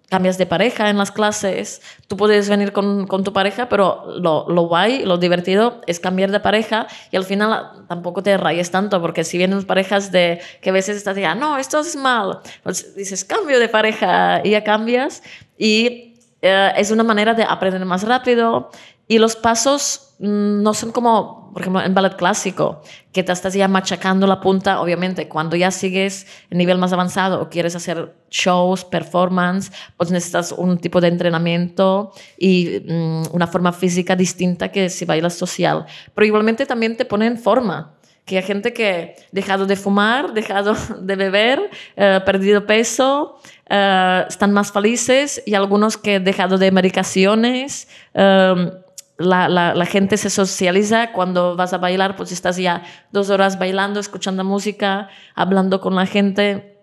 cambias de pareja en las clases, tú puedes venir con, tu pareja, pero lo, lo, guay, lo divertido es cambiar de pareja y al final tampoco te rayes tanto, porque si vienen parejas de que a veces estás ya, ah, no, esto es mal, pues dices, cambio de pareja y ya cambias y eh, es una manera de aprender más rápido y los pasos Mm, no son como, por ejemplo, en ballet clásico, que te estás ya machacando la punta, obviamente, cuando ya sigues en nivel más avanzado o quieres hacer shows, performance, pues necesitas un tipo de entrenamiento y mm, una forma física distinta que si bailas social. Pero igualmente también te pone en forma que hay gente que ha dejado de fumar, [LAUGHS] dejado de beber, eh, perdido peso, eh, están más felices y algunos que han dejado de medicaciones, em, la, gente se socializa cuando vas a bailar, pues estás ya dos horas bailando, escuchando música, hablando con la gente.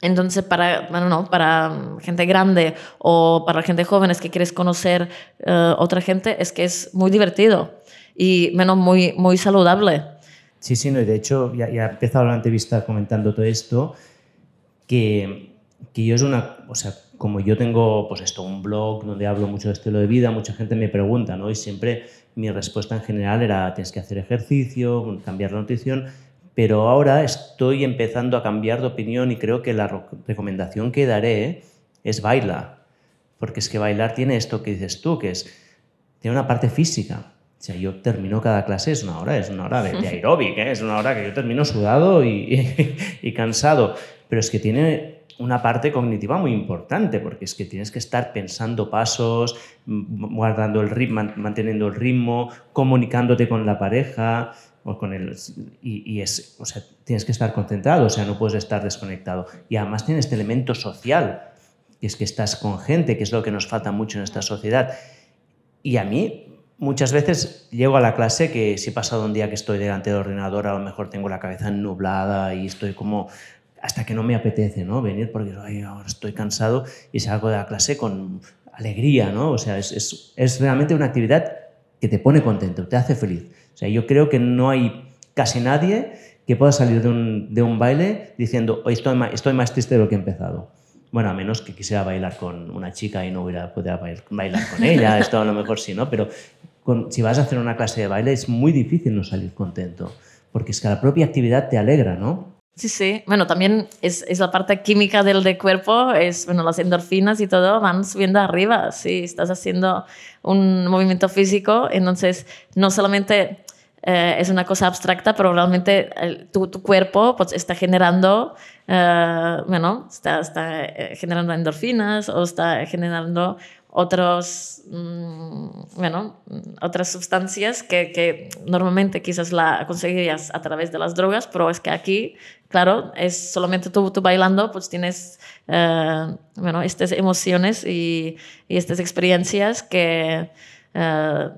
Entonces, para, bueno, no, para gente grande o para gente jóvenes que quieres conocer eh, otra gente, es que es muy divertido y menos muy, muy saludable. Sí, sí, no, de hecho, ya, ya he empezado la entrevista comentando todo esto, que, yo es una, o sea, como yo tengo, pues esto, un blog donde hablo mucho de estilo de vida, mucha gente me pregunta, ¿no? Y siempre mi respuesta en general era, tienes que hacer ejercicio, cambiar la nutrición, pero ahora estoy empezando a cambiar de opinión y creo que la recomendación que daré es baila, porque es que bailar tiene esto que dices tú, que es, tiene una parte física. O sea, yo termino cada clase, es una hora, es una hora de, [LAUGHS] aeróbic, ¿eh? es una hora que yo termino sudado y, [LAUGHS] y cansado, pero es que tiene una parte cognitiva muy importante, porque es que tienes que estar pensando pasos, guardando el ritmo, manteniendo el ritmo, comunicándote con la pareja, o con el, y, es, o sea, tienes que estar concentrado, o sea, no puedes estar desconectado. Y además tiene este elemento social, que es que estás con gente, que es lo que nos falta mucho en esta sociedad. Y a mí muchas veces llego a la clase que si he pasado un día que estoy delante del ordenador, a lo mejor tengo la cabeza nublada y estoy como hasta que no me apetece ¿no? venir porque estoy cansado y salgo de la clase con alegría, ¿no? O sea, es, realmente una actividad que te pone contento, te hace feliz. O sea, yo creo que no hay casi nadie que pueda salir de un, baile diciendo, hoy estoy más, estoy más triste de lo que he empezado. Bueno, a menos que quisiera bailar con una chica y no hubiera podido bailar con ella, [LAUGHS] esto a lo mejor sí, ¿no? Pero si vas a hacer una clase de baile es muy difícil no salir contento, porque es que la propia actividad te alegra, ¿no? Sí, sí. Bueno, también es, la parte química del de cuerpo, es, bueno, las endorfinas y todo van subiendo arriba. Si estás haciendo un movimiento físico, entonces no solamente eh, es una cosa abstracta, pero realmente tu, cuerpo pues, está generando, eh, bueno, está, está eh, generando endorfinas o está generando otros, mm, bueno, otras sustancias que, que, normalmente quizás la conseguirías a través de las drogas, pero es que aquí, claro, es solamente tú, tú bailando, pues tienes, eh, bueno, estas emociones y, y, estas experiencias que... Eh,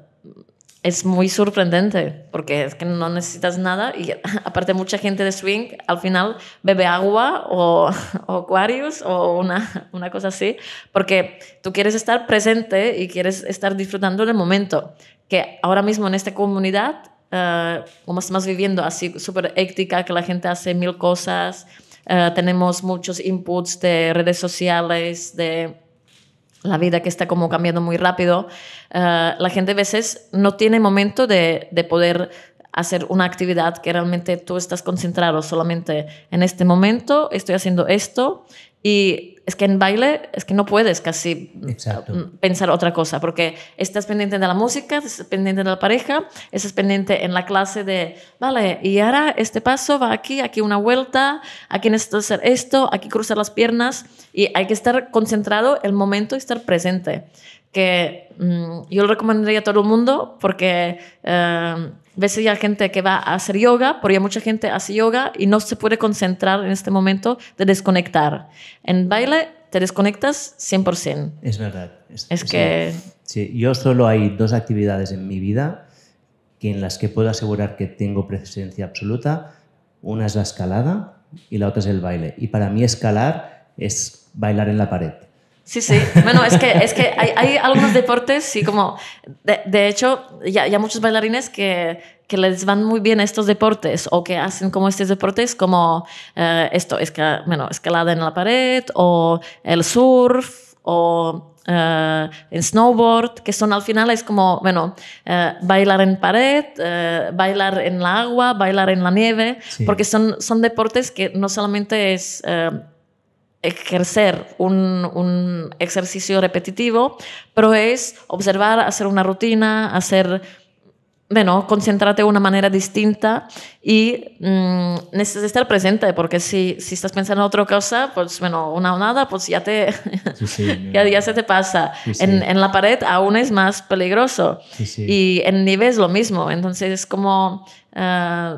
es muy sorprendente porque es que no necesitas nada y [LAUGHS] aparte mucha gente de swing al final bebe agua o, [LAUGHS] o aquarius o una, una cosa así porque tú quieres estar presente y quieres estar disfrutando del momento que ahora mismo en esta comunidad eh, como estamos viviendo así súper ética, que la gente hace mil cosas eh, tenemos muchos inputs de redes sociales de la vida que está como cambiando muy rápido, eh, la gente a veces no tiene momento de, de, poder hacer una actividad que realmente tú estás concentrado solamente en este momento, estoy haciendo esto y es que en baile es que no puedes casi mm, pensar otra cosa, porque estás pendiente de la música, estás pendiente de la pareja, estás pendiente en la clase de, vale, y ahora este paso va aquí, aquí una vuelta, aquí necesito hacer esto, aquí cruzar las piernas, y hay que estar concentrado el momento y estar presente, que mm, yo lo recomendaría a todo el mundo porque... Eh, ves hay gente que va a hacer yoga, porque mucha gente hace yoga y no se puede concentrar en este momento de desconectar. En baile te desconectas 100%. Es verdad. Es, que... Sí, yo solo hay dos actividades en mi vida que en las que puedo asegurar que tengo presencia absoluta. Una es la escalada y la otra es el baile. Y para mí escalar es bailar en la pared. Sí, sí. Bueno, es que, es que hay, hay algunos deportes, y como, de, de hecho, ya, ya, muchos bailarines que, que, les van muy bien estos deportes o que hacen como estos deportes, como eh, esto, es que, bueno, escalada en la pared o el surf o el eh, en snowboard, que son al final es como, bueno, eh, bailar en pared, eh, bailar en el agua, bailar en la nieve, porque son, son deportes que no solamente es ejercer un, un, ejercicio repetitivo, pero es observar, hacer una rutina, hacer, bueno, concentrarte de una manera distinta y mm, necesitas estar presente, porque si, si, estás pensando en otra cosa, pues bueno, una o nada, pues ya, te, [LAUGHS] ya, ya, se te pasa. en, en, la pared aún es más peligroso y en nivel lo mismo, entonces es como... Eh,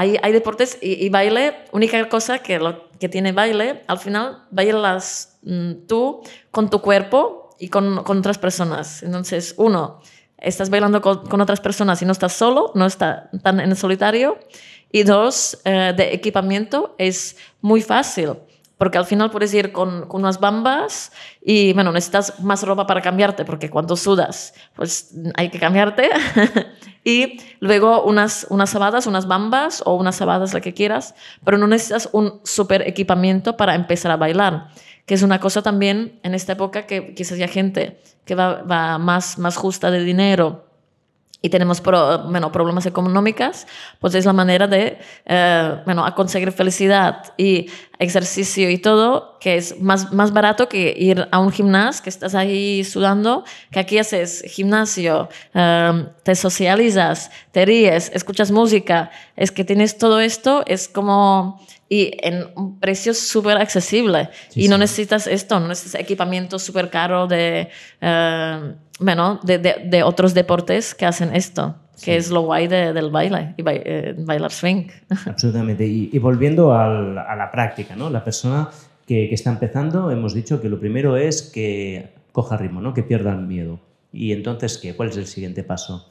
hay, hay, deportes y, y, baile, única cosa que lo que tiene baile, al final bailas mm, tú con tu cuerpo y con, otras personas. Entonces, uno, estás bailando con, otras personas y no estás solo, no estás tan en solitario. Y dos, eh, de equipamiento es muy fácil porque al final puedes ir con, unas bambas y bueno, necesitas más ropa para cambiarte, porque cuando sudas, pues hay que cambiarte. [LAUGHS] y luego unas, unas sabadas, unas bambas o unas sabadas, la que quieras, pero no necesitas un super equipamiento para empezar a bailar, que es una cosa también en esta época que quizás haya gente que va, va más, más justa de dinero y tenemos pro, problemas económicos, pues es la manera de eh, bueno, conseguir felicidad y ejercicio y todo, que es más, más barato que ir a un gimnasio, que estás ahí sudando, que aquí haces gimnasio, em, te socializas, te ríes, escuchas música, es que tienes todo esto, es como y en un precio súper accesible. y no necesitas esto, no necesitas equipamiento súper caro de... Em, bueno, de, otros deportes que hacen esto, que es lo guay del baile y eh, bailar swing. [LAUGHS] Absolutamente. Y, volviendo a la práctica, ¿no? La persona que, está empezando, hemos dicho que lo primero es que coja ritmo, ¿no? Que pierda el miedo. Y entonces, ¿qué? ¿Cuál es el siguiente paso?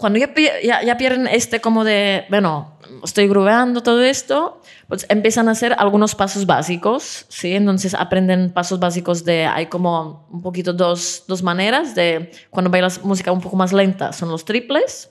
cuando ya, pierden este como de, bueno, estoy grubeando todo esto, pues empiezan a hacer algunos pasos básicos, ¿sí? Entonces aprenden pasos básicos de, hay como un poquito dos, dos maneras de, cuando bailas música un poco más lenta, son los triples,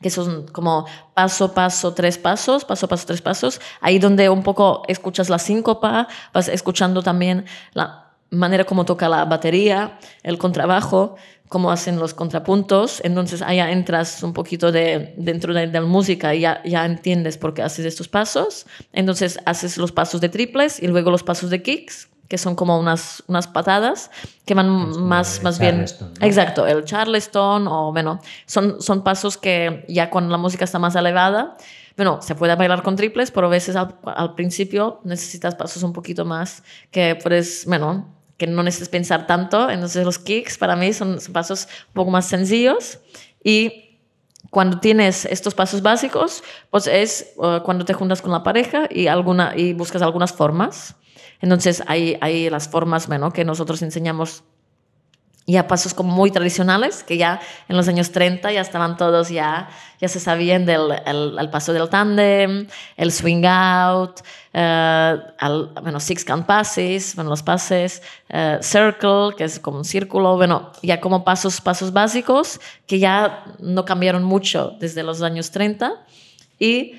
que son como paso, paso, tres pasos, paso, paso, tres pasos, ahí donde un poco escuchas la síncopa, vas escuchando también la manera como toca la batería, el contrabajo, cómo hacen los contrapuntos, entonces allá entras un poquito de, dentro de, la música y ya, entiendes por qué haces estos pasos, entonces haces los pasos de triples y luego los pasos de kicks, que son como unas, unas patadas que van más, más bien... Exacto, el charleston o bueno, son, son pasos que ya cuando la música está más elevada, bueno, se puede bailar con triples, pero a veces al, principio necesitas pasos un poquito más que puedes, bueno, que no necesitas pensar tanto. Entonces los kicks para mí son, pasos un poco más sencillos y cuando tienes estos pasos básicos, pues es eh, cuando te juntas con la pareja y, alguna, y buscas algunas formas. Entonces hay, hay las formas menos que nosotros enseñamos y pasos como muy tradicionales, que ya en los años 30 ya estaban todos, ya, ya se sabían del el, paso del tándem, el swing out, eh, bueno, six count passes, bueno, los pases, eh, circle, que es como un círculo, bueno, ya como pasos, pasos básicos que ya no cambiaron mucho desde los años 30 y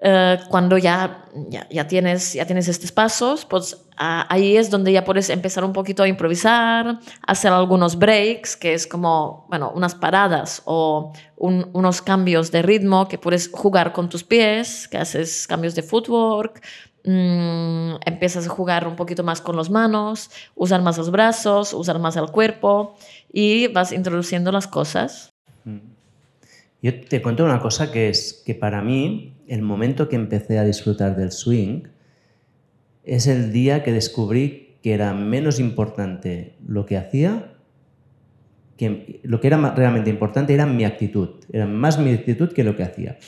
eh, cuando ya, ya, tienes, ya tienes estos pasos, pues ahí es donde ya puedes empezar un poquito a improvisar, hacer algunos breaks, que es como, bueno, unas paradas o unos cambios de ritmo que puedes jugar con tus pies, que haces cambios de footwork, mm, empiezas a jugar un poquito más con las manos, usar más los brazos, usar más el cuerpo y vas introduciendo las cosas yo te cuento una cosa que es que para mí el momento que empecé a disfrutar del swing es el día que descubrí que era menos importante lo que hacía, que lo que era realmente importante era mi actitud, era más mi actitud que lo que hacía.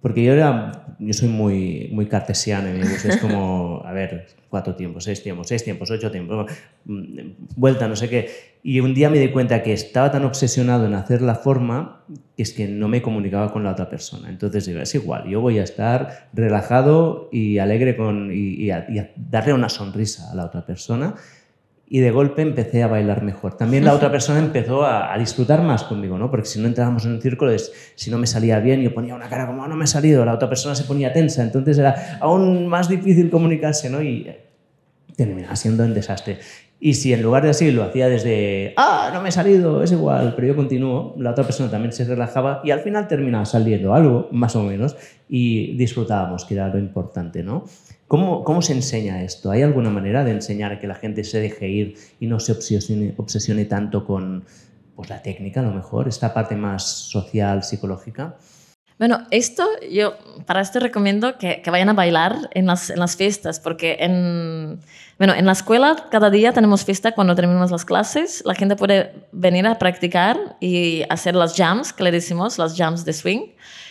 Porque yo era yo soy muy, muy cartesiano es como, a ver, cuatro tiempos, seis tiempos, seis tiempos, ocho tiempos, mm, vuelta, no sé qué. Y un día me di cuenta que estaba tan obsesionado en hacer la forma que es que no me comunicaba con la otra persona. Entonces digo, es igual, yo voy a estar relajado y alegre con, y, y a darle una sonrisa a la otra persona y de golpe empecé a bailar mejor. También la otra persona empezó a, disfrutar más conmigo, ¿no? Porque si no entrábamos en un círculo, si no me salía bien, yo ponía una cara como, ah, no me ha salido, la otra persona se ponía tensa, entonces era aún más difícil comunicarse, ¿no? Y eh, terminaba siendo un desastre. Y si en lugar de así lo hacía desde, ah, no me he salido, es igual, pero yo continúo, la otra persona también se relajaba y al final terminaba saliendo algo, más o menos, y disfrutábamos, que era lo importante, ¿no? ¿Cómo, ¿Cómo, se enseña esto? ¿Hay alguna manera de enseñar que la gente se deje ir y no se obsesione, tanto con pues, la técnica, a lo mejor, esta parte más social, psicológica? Bueno, esto yo para esto recomiendo que, que vayan a bailar en las, en las, fiestas, porque en, bueno, en la escuela cada día tenemos fiesta cuando terminamos las clases. La gente puede venir a practicar y hacer las jams, que le decimos, las jams de swing.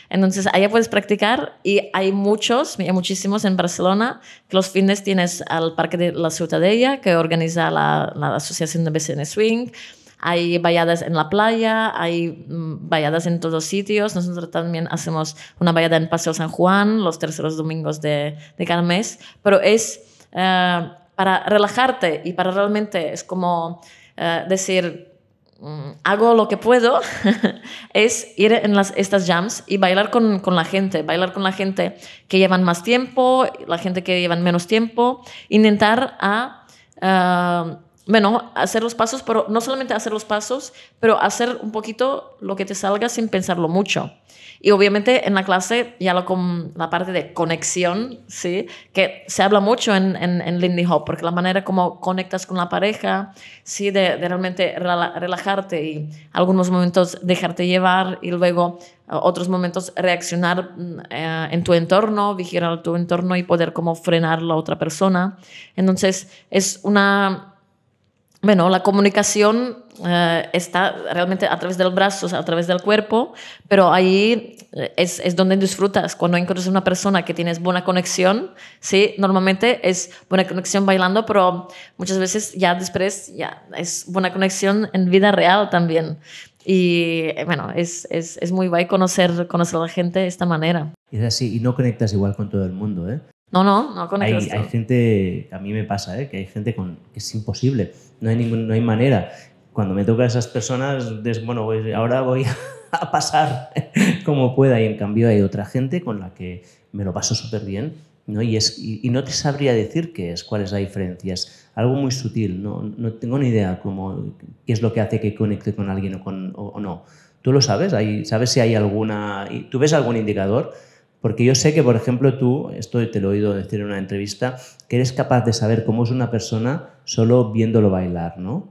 Entonces, allá puedes practicar y hay muchos, hay muchísimos en Barcelona, los fines tienes al Parque de la Ciutadella, que organiza la, Asociación de BCN Swing, hay valladas en la playa, hay valladas mm, en todos sitios. Nosotros también hacemos una vallada en Paseo San Juan los terceros domingos de, cada mes, pero es eh, para relajarte y para realmente es como eh, decir, Mm, hago lo que puedo [LAUGHS] es ir en las, estas jams y bailar con, la gente, bailar con la gente que llevan más tiempo, la gente que llevan menos tiempo, intentar a, ah, bueno, hacer los pasos, pero no solamente hacer los pasos, pero hacer un poquito lo que te salga sin pensarlo mucho. Y obviamente en la clase ya lo con la parte de conexión, ¿sí? Que se habla mucho en, en, Lindy Hop, porque la manera como conectas con la pareja, ¿sí? De, realmente relajarte y algunos momentos dejarte llevar y luego eh, otros momentos reaccionar mm, eh, en tu entorno, vigilar tu entorno y poder como frenar a la otra persona. Entonces es una bueno, la comunicación eh, está realmente a través del brazo, a través del cuerpo, pero ahí eh, es, donde disfrutas. Cuando encuentras una persona que tienes buena conexión, sí, normalmente es buena conexión bailando, pero muchas veces ya después ya es buena conexión en vida real también. Y eh, bueno, es, muy guay conocer, conocer a la gente de esta manera. así, y no conectas igual con todo el mundo, ¿eh? No, no, no con Hay, hay gente, a mí me pasa, ¿eh? que hay gente con, que es imposible, no hay, ningún, no hay manera. Cuando me toca a esas personas, bueno, pues ahora voy [LAUGHS] a pasar [LAUGHS] como pueda. Y en cambio hay otra gente con la que me lo paso súper bien ¿no? Y, es, no te sabría decir qué es, cuál es la diferencia. Es algo muy sutil, no, tengo ni idea cómo, qué es lo que hace que conecte con alguien o, o, no. ¿Tú lo sabes? ¿Sabes si hay alguna... ¿Tú ves algún indicador? Porque yo sé que, por ejemplo, tú, esto te lo he oído decir en una entrevista, que eres capaz de saber cómo es una persona solo viéndolo bailar, ¿no?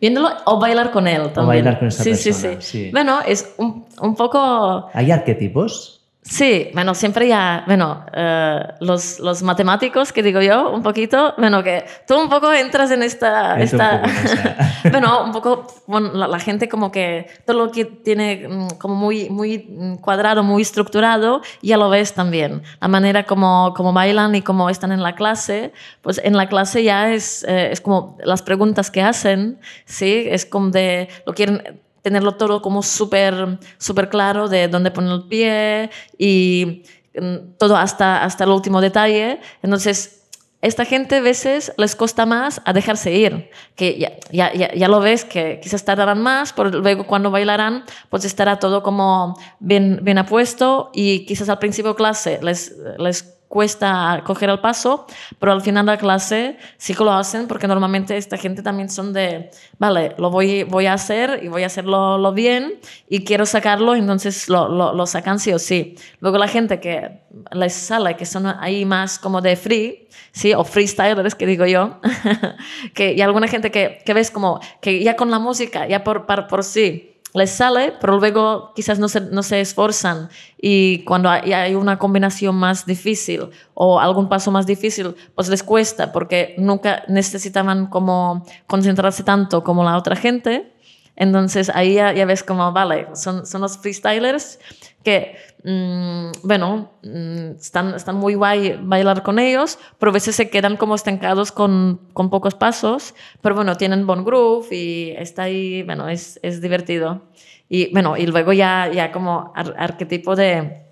viéndolo o bailar con él también. O bailar con esa persona. Sí, sí, sí. Bueno, es un poco... ¿Hay arquetipos? Sí, bueno, siempre ya, bueno, eh, los, matemáticos que digo yo, un poquito, bueno, que tú un poco entras en esta... esta [LAUGHS] bueno, un poco, bueno, la, gente como que todo lo que tiene mm, como muy, muy mm, cuadrado, muy estructurado, ya lo ves también. La manera como, como bailan y como están en la clase, pues en la clase ya es, eh, es como las preguntas que hacen, ¿sí? Es como de, lo quieren tenerlo todo como súper súper claro de dónde poner el pie y mm, todo hasta, hasta el último detalle. Entonces, esta gente a veces les cuesta más a dejarse ir, que ya, lo ves, que quizás tardarán más, pero luego cuando bailarán, pues estará todo como bien, bien apuesto y quizás al principio clase les, les cuesta coger el paso, pero al final de la clase sí que lo hacen porque normalmente esta gente también son de, vale, lo voy, voy a hacer y voy a hacerlo lo bien y quiero sacarlo, entonces lo, lo, sacan sí o sí. Luego la gente que les sale, que son ahí más como de free, sí, o freestylers que digo yo, [LAUGHS] que, y alguna gente que, que ves como que ya con la música, ya por, por, por sí, les sale, pero luego quizás no se, no se esforzan y cuando hay una combinación más difícil o algún paso más difícil, pues les cuesta porque nunca necesitaban como concentrarse tanto como la otra gente entonces ahí ya, ves como, vale, son, son los freestylers que, mm, bueno, mm, están, están muy guay bailar con ellos, pero a veces se quedan como estancados con, con pocos pasos, pero bueno, tienen bon groove y está ahí, bueno, es, es divertido. Y bueno, y luego ya, ya como arquetipo eh,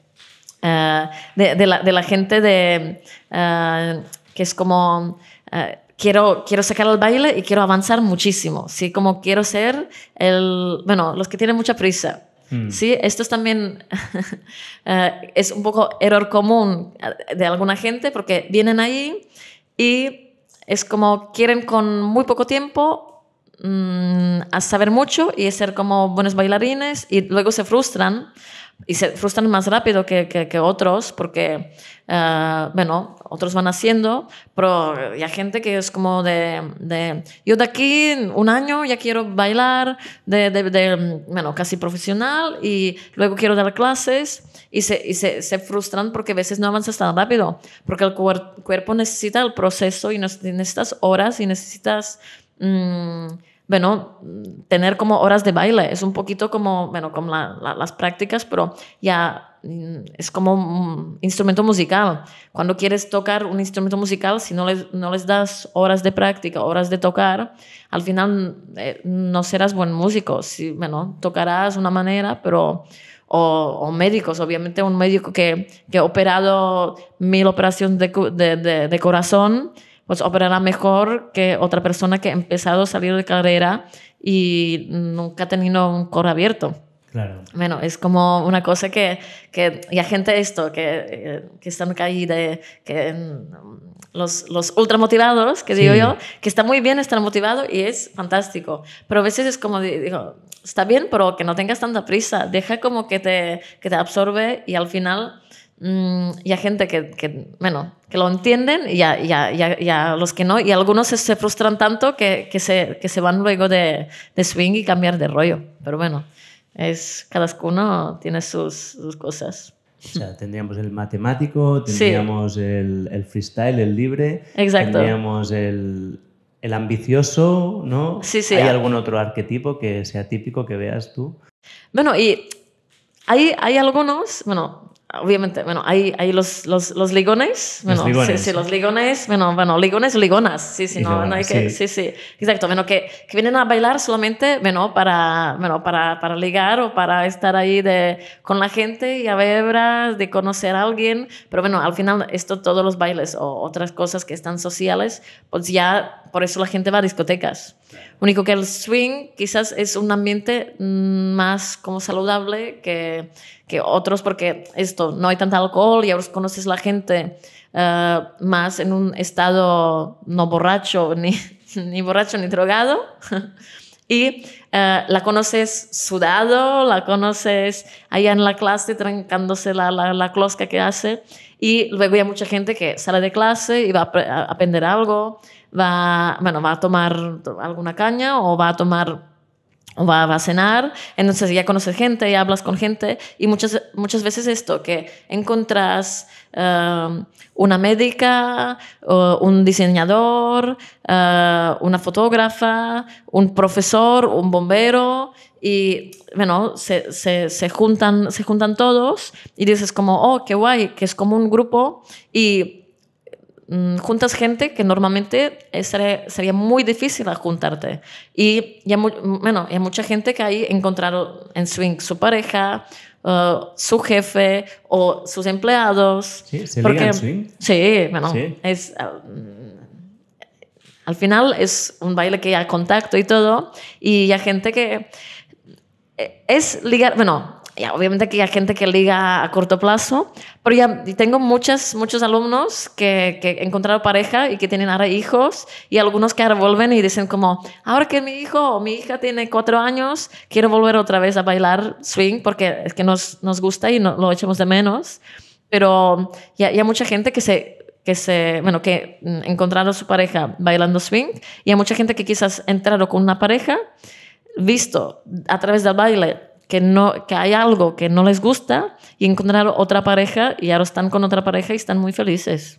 de, de, la, de, la, gente de, eh, que es como... Eh, quiero, quiero sacar al baile y quiero avanzar muchísimo, ¿sí? Como quiero ser el, bueno, los que tienen mucha prisa. Mm. Sí, esto es también [LAUGHS] eh, es un poco error común eh, de alguna gente porque vienen ahí y es como quieren con muy poco tiempo mm, a saber mucho y ser como buenos bailarines y luego se frustran y se frustran más rápido que, que, otros porque, eh, bueno, otros van haciendo, pero hay gente que es como de, de yo de aquí un año ya quiero bailar, de, de, bueno, casi profesional y luego quiero dar clases y, se, y se, se frustran porque a veces no avanzas tan rápido, porque el cuerpo necesita el proceso y necesitas horas y necesitas... Mm, bueno, tener como horas de baile. Es un poquito como, como las prácticas, pero ya mm, es como un mm, instrumento musical. Cuando quieres tocar un instrumento musical, si no les, no les das horas de práctica, horas de tocar, al final eh, no serás buen músico. Si, bueno, tocarás una manera, pero... O, médicos, obviamente un médico que, que ha operado mil operaciones de corazón, pues operará mejor que otra persona que ha empezado a salir de carrera y nunca ha tenido un coro abierto. Claro. Bueno, es como una cosa que, que y hay gente esto, que, eh, que están ahí de, que mm, los, los ultramotivados, que digo yo, que está muy bien estar motivado y es fantástico, pero a veces es como, digo, está bien, pero que no tengas tanta prisa, deja como que te, que te absorbe y al final Mm, y a gente que, bueno, que lo entienden y a, los que no, y algunos se, frustran tanto que, que, se, que, se, van luego de, de swing y cambiar de rollo. Pero bueno, es, cada uno tiene sus, cosas. O sea, tendríamos el matemático, tendríamos el, el, freestyle, el libre, Exacto. tendríamos el, el, ambicioso, ¿no? ¿Hay algún otro arquetipo que sea típico que veas tú? Bueno, y hay, hay algunos, bueno, obviamente, bueno, hay, hay los, los, los ligones, bueno, los Sí, sí, los ligones, bueno, bueno, ligones ligonas, sí, sí, no, no hay que, sí. sí, exacto, bueno, que, que, vienen a bailar solamente, bueno, para, bueno, para, para ligar o para estar ahí de, con la gente y a ver, de conocer a alguien, pero bueno, al final esto, todos los bailes o otras cosas que están sociales, pues ya por eso la gente va a discotecas. Único que el swing quizás es un ambiente mm, más como saludable que, otros porque esto, no hay tanto alcohol y ahora conoces la gente eh, más en un estado no borracho, [LAUGHS] ni, borracho ni drogado. [LAUGHS] y eh, la conoces sudado, la conoces allá en la clase trancándose la, la, la, closca que hace. Y luego hay mucha gente que sale de clase y va a aprender algo va, bueno, va a tomar alguna caña o va a tomar o va, a cenar, entonces ya conoces gente, ya hablas con gente y muchas, muchas veces esto, que encuentras eh, una médica, un diseñador, eh, una fotógrafa, un profesor, un bombero y bueno, se, juntan, se juntan todos y dices como, oh, qué guay, que es como un grupo y Mm, juntas gente que normalmente sería, muy difícil juntarte. Y ya, bueno, hay mucha gente que ahí encontraron en swing su pareja, uh, su jefe o sus empleados. Sí, se porque, swing. Sí, bueno, es... Um, al final es un baile que ya contacto y todo, y hay gente que eh, es ligar, bueno, ya, obviamente que hay gente que liga a corto plazo, pero ya tengo muchas, muchos alumnos que, que encontraron pareja y que tienen ahora hijos y algunos que ahora vuelven y dicen como, ahora que mi hijo o mi hija tiene cuatro años, quiero volver otra vez a bailar swing porque es que nos, nos gusta y no, lo echamos de menos. Pero ya, hay mucha gente que se, que se, bueno, que mm, encontraron su pareja bailando swing y hay mucha gente que quizás entraron con una pareja visto a través del baile que, no, que hay algo que no les gusta y encontrar otra pareja y ahora están con otra pareja y están muy felices.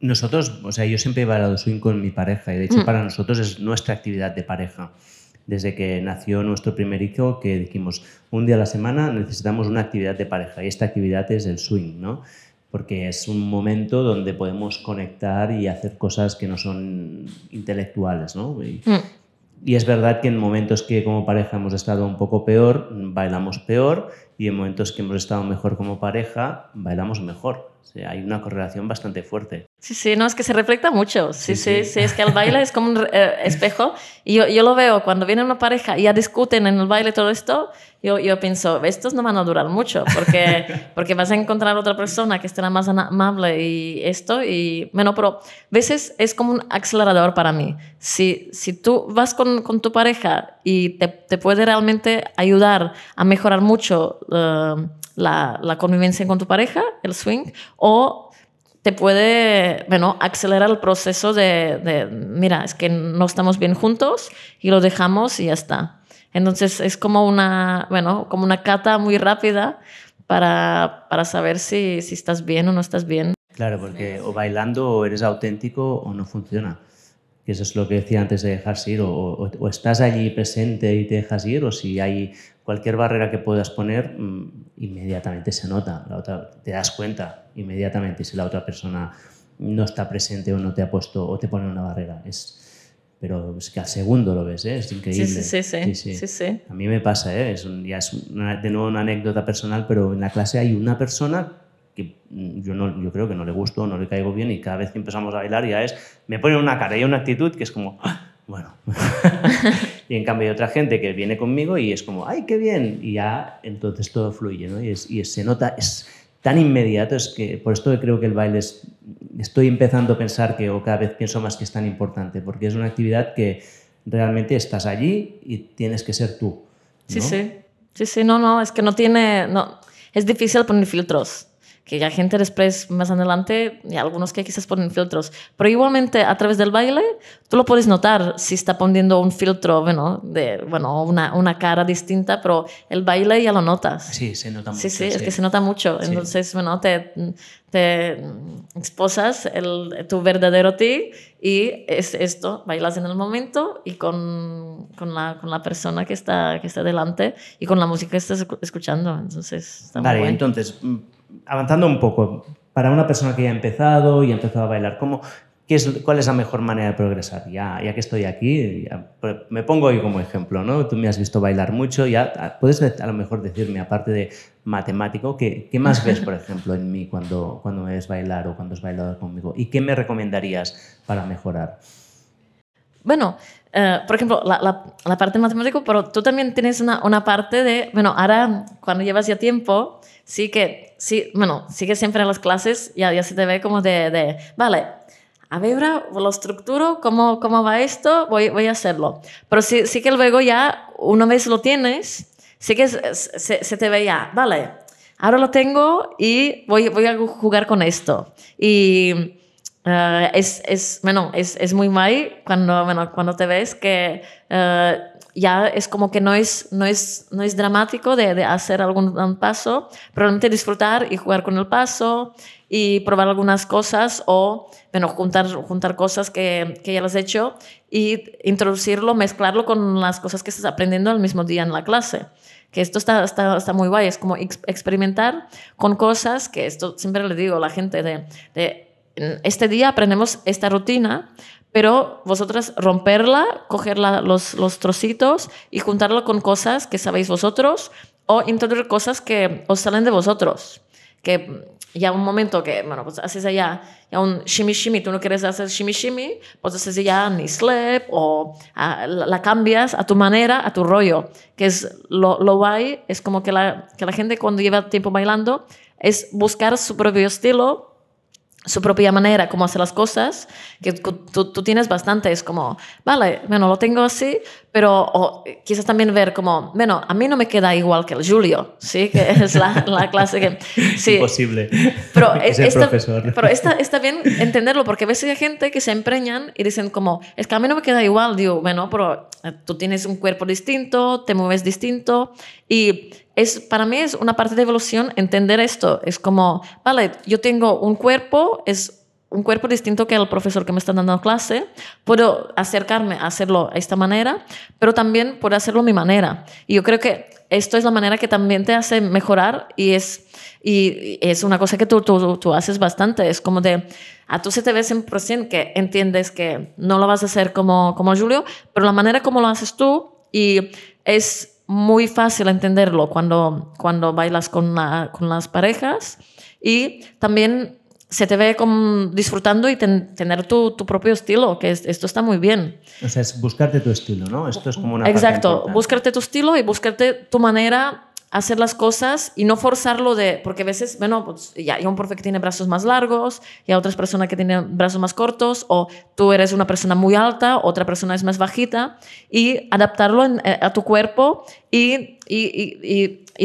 Nosotros, o sea, yo siempre he bailado swing con mi pareja y de hecho mm. para nosotros es nuestra actividad de pareja. Desde que nació nuestro primer hijo, que dijimos un día a la semana necesitamos una actividad de pareja y esta actividad es el swing, ¿no? porque es un momento donde podemos conectar y hacer cosas que no son intelectuales, ¿no? Mm. Y es verdad que en momentos que como pareja hemos estado un poco peor, bailamos peor, y en momentos que hemos estado mejor como pareja, bailamos mejor hay una correlación bastante fuerte. Sí, sí, no, es que se refleja mucho. Sí, sí, sí, es que el baile es como un eh, espejo. Y yo, yo, lo veo cuando viene una pareja y ya discuten en el baile todo esto, yo, yo pienso, estos no van a durar mucho porque, [LAUGHS] porque vas a encontrar otra persona que estará más amable y esto. Y bueno, pero a veces es como un acelerador para mí. Si, si tú vas con, con tu pareja y te, te, puede realmente ayudar a mejorar mucho. Eh, la, convivencia con tu pareja, el swing, o te puede, bueno, acelerar el proceso de, mira, es que no estamos bien juntos y lo dejamos y ya está. Entonces es como una, bueno, como una cata muy rápida para, para saber si, estás bien o no estás bien. Claro, porque o bailando o eres auténtico o no funciona. eso es lo que decía antes de dejarse ir, o estás allí presente y te dejas ir, o si hay cualquier barrera que puedas poner, mm, inmediatamente se nota, la otra, te das cuenta inmediatamente si la otra persona no está presente o no te ha puesto o te pone una barrera. Es, pero es que al segundo lo ves, ¿eh? es increíble. Sí sí sí, A mí me pasa, ¿eh? es ya es de nuevo una anécdota personal, pero en la clase hay una persona que mm, yo, no, yo creo que no le gusto, no le caigo bien y cada vez que empezamos a bailar ya es, me pone una cara y una actitud que es como, ah, bueno. [LAUGHS] Y en cambio hay otra gente que viene conmigo y es como, ¡ay, qué bien! Y ya entonces todo fluye, ¿no? Y, es, y se nota, es tan inmediato, es que por esto creo que el baile es, estoy empezando a pensar que, o cada vez pienso más que es tan importante, porque es una actividad que realmente estás allí y tienes que ser tú. Sí, sí. Sí, sí, no, no, es que no tiene, no, es difícil poner filtros que ya gente después, más adelante, y algunos que quizás ponen filtros. Pero igualmente, a través del baile, tú lo puedes notar si está poniendo un filtro, bueno, de, bueno una, una cara distinta, pero el baile ya lo notas. Sí, se nota mucho. Sí, sí, es que se nota mucho. Entonces, bueno, te, te exposas el, tu verdadero ti y es esto, bailas en el momento y con, con, la, con la persona que está, que está delante y con la música que estás escuchando. Entonces, está vale, entonces mm, avanzando un poco, para una persona que ya ha empezado y ha empezado a bailar, ¿cuál es la mejor manera de progresar? Ya, ya que estoy aquí, pues, me pongo hoy como ejemplo, ¿no? Tú me has visto bailar mucho, ya puedes a lo mejor decirme, aparte de matemático, ¿qué, más ves, por ejemplo, en mí cuando, cuando me ves bailar o cuando has bailado conmigo? ¿Y qué me recomendarías para mejorar? Bueno, eh, por ejemplo, la, parte matemática, pero tú también tienes una parte de, bueno, ahora cuando llevas ya tiempo, sí que, sí, bueno, sigue siempre en las clases ya, ya se te ve como de, vale, a ver, ahora lo estructuro, ¿cómo, cómo va esto? Voy, voy a hacerlo. Pero sí, sí que luego ya, una vez lo tienes, sí que se, te ve ya, vale, ahora lo tengo y voy, voy a jugar con esto. Y... Eh, es, es, bueno, es, es muy mal cuando, cuando te ves que eh, ya es como que no es, no es, no es dramático de, hacer algún paso, probablemente disfrutar y jugar con el paso y probar algunas cosas o, bueno, juntar, juntar cosas que, ya las he hecho y introducirlo, mezclarlo con las cosas que estás aprendiendo al mismo día en la clase. Que esto está, está, muy guay, es como experimentar con cosas que esto siempre le digo a la gente de, de este día aprendemos esta rutina, pero vosotras romperla, coger los, trocitos y juntarlo con cosas que sabéis vosotros o introducir cosas que os salen de vosotros. Que ya un momento que, bueno, pues haces allá ya un shimishimi tú no quieres hacer shimishimi pues haces ya ni slap o ah, la, cambias a tu manera, a tu rollo, que es lo, lo guay, es como que la, que la gente cuando lleva tiempo bailando es buscar su propio estilo su propia manera, cómo hace las cosas, que tú, tienes bastante, es como, vale, bueno, lo tengo así, pero quizás también ver como, bueno, a mí no me queda igual que el Julio, ¿sí? Que [LAUGHS] es la, la clase que... Sí. Imposible. Pero, [LAUGHS] es, pero está, está bien entenderlo, porque a veces hay gente que se empeñan y dicen como, es que a mí no me queda igual, digo, bueno, pero eh, tú tienes un cuerpo distinto, te mueves distinto y es, para mí es una parte de evolución entender esto. Es como, vale, yo tengo un cuerpo, es un cuerpo distinto que el profesor que me está dando clase, puedo acercarme a hacerlo de esta manera, pero también puedo hacerlo mi manera. Y yo creo que esto es la manera que también te hace mejorar y es, y es una cosa que tú, tú, haces bastante. Es como de, a tú se te ve 100% que entiendes que no lo vas a hacer como, como Julio, pero la manera como lo haces tú y es muy fácil entenderlo cuando, cuando bailas con, las parejas y también se te ve disfrutando y tener tu, propio estilo, que esto está muy bien. O sea, es buscarte tu estilo, ¿no? Esto es como una... Exacto, buscarte tu estilo y buscarte tu manera hacer las cosas y no forzarlo de, porque a veces, bueno, pues ya hay un profe que tiene brazos más largos y a otras personas que tienen brazos más cortos, o tú eres una persona muy alta, otra persona es más bajita, y adaptarlo eh, a tu cuerpo y,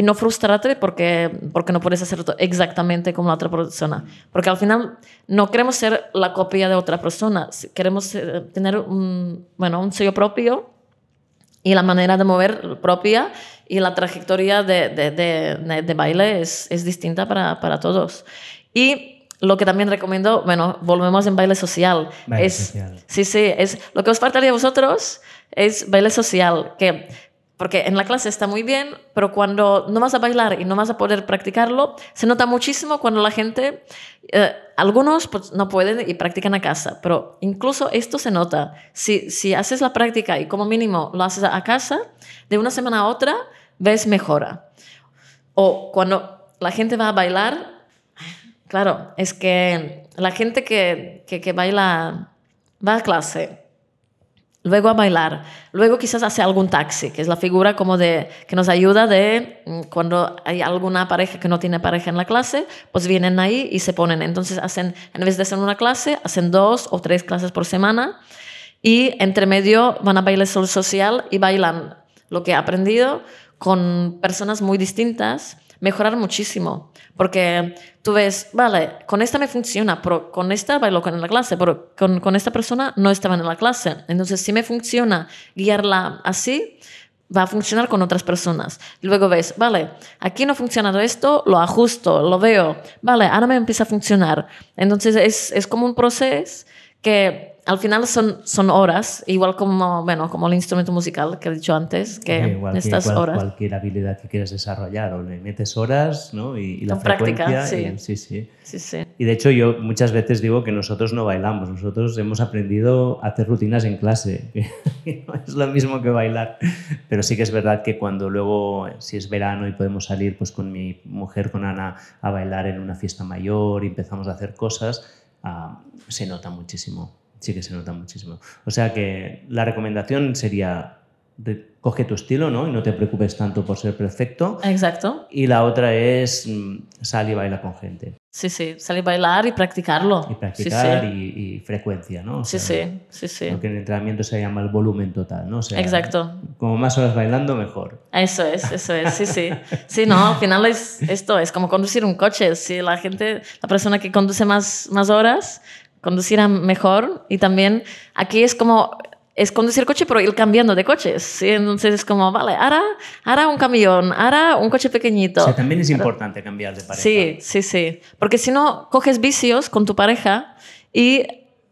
no frustrarte porque, porque no puedes hacerlo exactamente como la otra persona. Porque al final no queremos ser la copia de otra persona, queremos tener bueno, un sello propio y la manera de mover propia y la trayectoria de, de, baile es, distinta para, todos. Y lo que también recomiendo, bueno, volvemos en baile social. es, Sí, sí, es lo que os faltaría a vosotros es baile social, que porque en la clase está muy bien, pero cuando no vas a bailar y no vas a poder practicarlo, se nota muchísimo cuando la gente, eh, algunos pues, no pueden y practican a casa, pero incluso esto se nota. Si, si haces la práctica y como mínimo lo haces a casa, de una semana a otra ves mejora. O cuando la gente va a bailar, claro, es que la gente que, que, que baila, va a clase luego a bailar, luego quizás hace algún taxi, que es la figura como de que nos ayuda de mm, cuando hay alguna pareja que no tiene pareja en la clase, pues vienen ahí y se ponen. Entonces hacen, en vez de hacer una clase, hacen dos o tres clases por semana y entre medio van a bailar social y bailan lo que han aprendido con personas muy distintas mejorar muchísimo, porque tú ves, vale, con esta me funciona, pero con esta bailo con la clase, pero con, esta persona no estaba en la clase. Entonces, si me funciona guiarla así, va a funcionar con otras personas. Luego ves, vale, aquí no ha funcionado esto, lo ajusto, lo veo, vale, ahora me empieza a funcionar. Entonces, es, es como un proceso que al final son, son horas, igual como, bueno, como el instrumento musical que he dicho antes, que estas horas. Cualquier habilidad que quieras desarrollar, o le metes horas ¿no? y, la Práctica, sí. Y, sí, sí. sí, Y de hecho yo muchas veces digo que nosotros no bailamos, nosotros hemos aprendido a hacer rutinas en clase, [LAUGHS] que no es lo mismo que bailar, pero sí que es verdad que cuando luego, si es verano y podemos salir pues con mi mujer, con Ana, a bailar en una fiesta mayor y empezamos a hacer cosas, ah, se nota muchísimo sí que se nota muchísimo. O sea que la recomendación sería coge tu estilo, ¿no? Y no te preocupes tanto por ser perfecto. Exacto. Y la otra es mm, sal y baila con gente. Sí, sí, sal y bailar y practicarlo. Y practicar Y, frecuencia, ¿no? sí, sí, sí, sí. en el entrenamiento se llama el volumen total, ¿no? Exacto. Como más horas bailando, mejor. Eso es, eso es, sí, sí. Sí, no, al final es esto, es como conducir un coche. Si la gente, la persona que conduce más, más horas, conducieran mejor. Y también aquí es como, es conducir coche, pero ir cambiando de coches. Entonces es como, vale, ahora, ahora un camión, ahora un coche pequeñito. O sea, también es importante cambiar de pareja. Sí, sí, sí. Porque si no, coges vicios con tu pareja y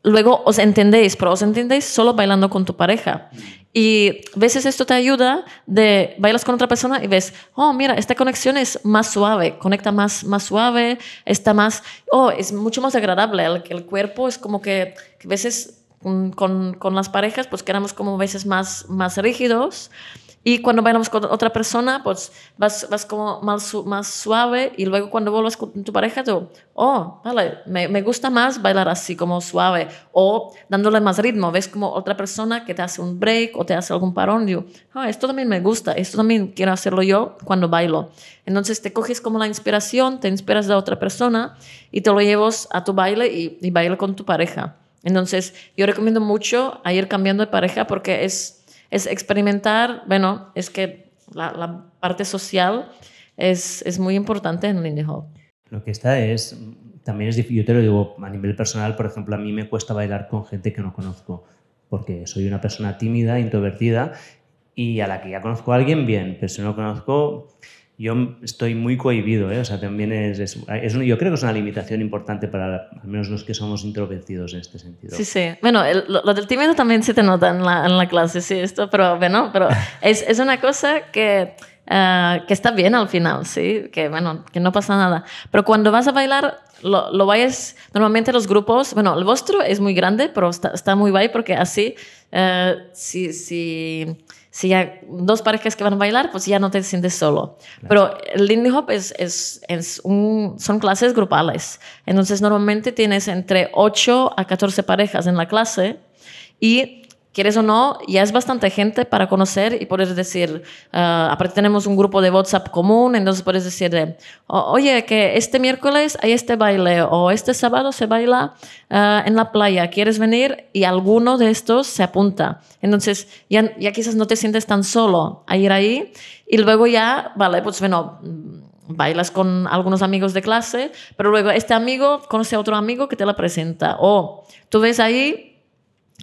luego os entendéis, pero os entendéis solo bailando con tu pareja. Mm. Y veces esto te ayuda de bailas con otra persona y ves, oh, mira, esta conexión es más suave, conecta más, más suave, está más, oh, es mucho más agradable. El, el cuerpo es como que, a veces mm, con, con, las parejas pues quedamos como veces más, más rígidos y cuando bailamos con otra persona, pues vas, vas como más, más suave y luego cuando vuelvas con tu pareja, tú, oh, vale, me, me, gusta más bailar así, como suave, o dándole más ritmo. Ves como otra persona que te hace un break o te hace algún parón, yo, oh, esto también me gusta, esto también quiero hacerlo yo cuando bailo. Entonces te coges como la inspiración, te inspiras de otra persona y te lo llevas a tu baile y, y baila con tu pareja. Entonces yo recomiendo mucho ir cambiando de pareja porque es es experimentar, bueno, es que la, parte social es, es, muy importante en Lindy Hall. Lo que está es, también es difícil, yo te lo digo a nivel personal, por ejemplo, a mí me cuesta bailar con gente que no conozco, porque soy una persona tímida, introvertida, y a la que ya conozco a alguien, bien, pero si no conozco, yo estoy muy cohibido, ¿eh? o sea, también es, es, yo creo que es una limitación importante para al menos los que somos introvertidos en este sentido. Sí, sí. Bueno, lo, del tímido también se te nota en la, clase, sí, esto, pero bueno, pero [LAUGHS] es, es una cosa que, eh, que está bien al final, sí, que bueno, que no pasa nada. Pero cuando vas a bailar, lo, lo vayas, normalmente los grupos, bueno, el vuestro es muy grande, pero está, muy guay porque así, sí eh, si... si si hay dos parejas que van a bailar, pues ya no te sientes solo. Pero el Lindy Hop es, un, son clases grupales. Entonces, normalmente tienes entre 8 a 14 parejas en la clase y quieres o no, ya es bastante gente para conocer y puedes decir, ah, aparte tenemos un grupo de WhatsApp común, entonces puedes decir, oye, que este miércoles hay este baile o este sábado se baila ah, en la playa, ¿quieres venir? Y alguno de estos se apunta. Entonces ya, ya quizás no te sientes tan solo a ir ahí y luego ya, vale, pues bueno mm, bailas con algunos amigos de clase, pero luego este amigo conoce a otro amigo que te la presenta. O tú ves ahí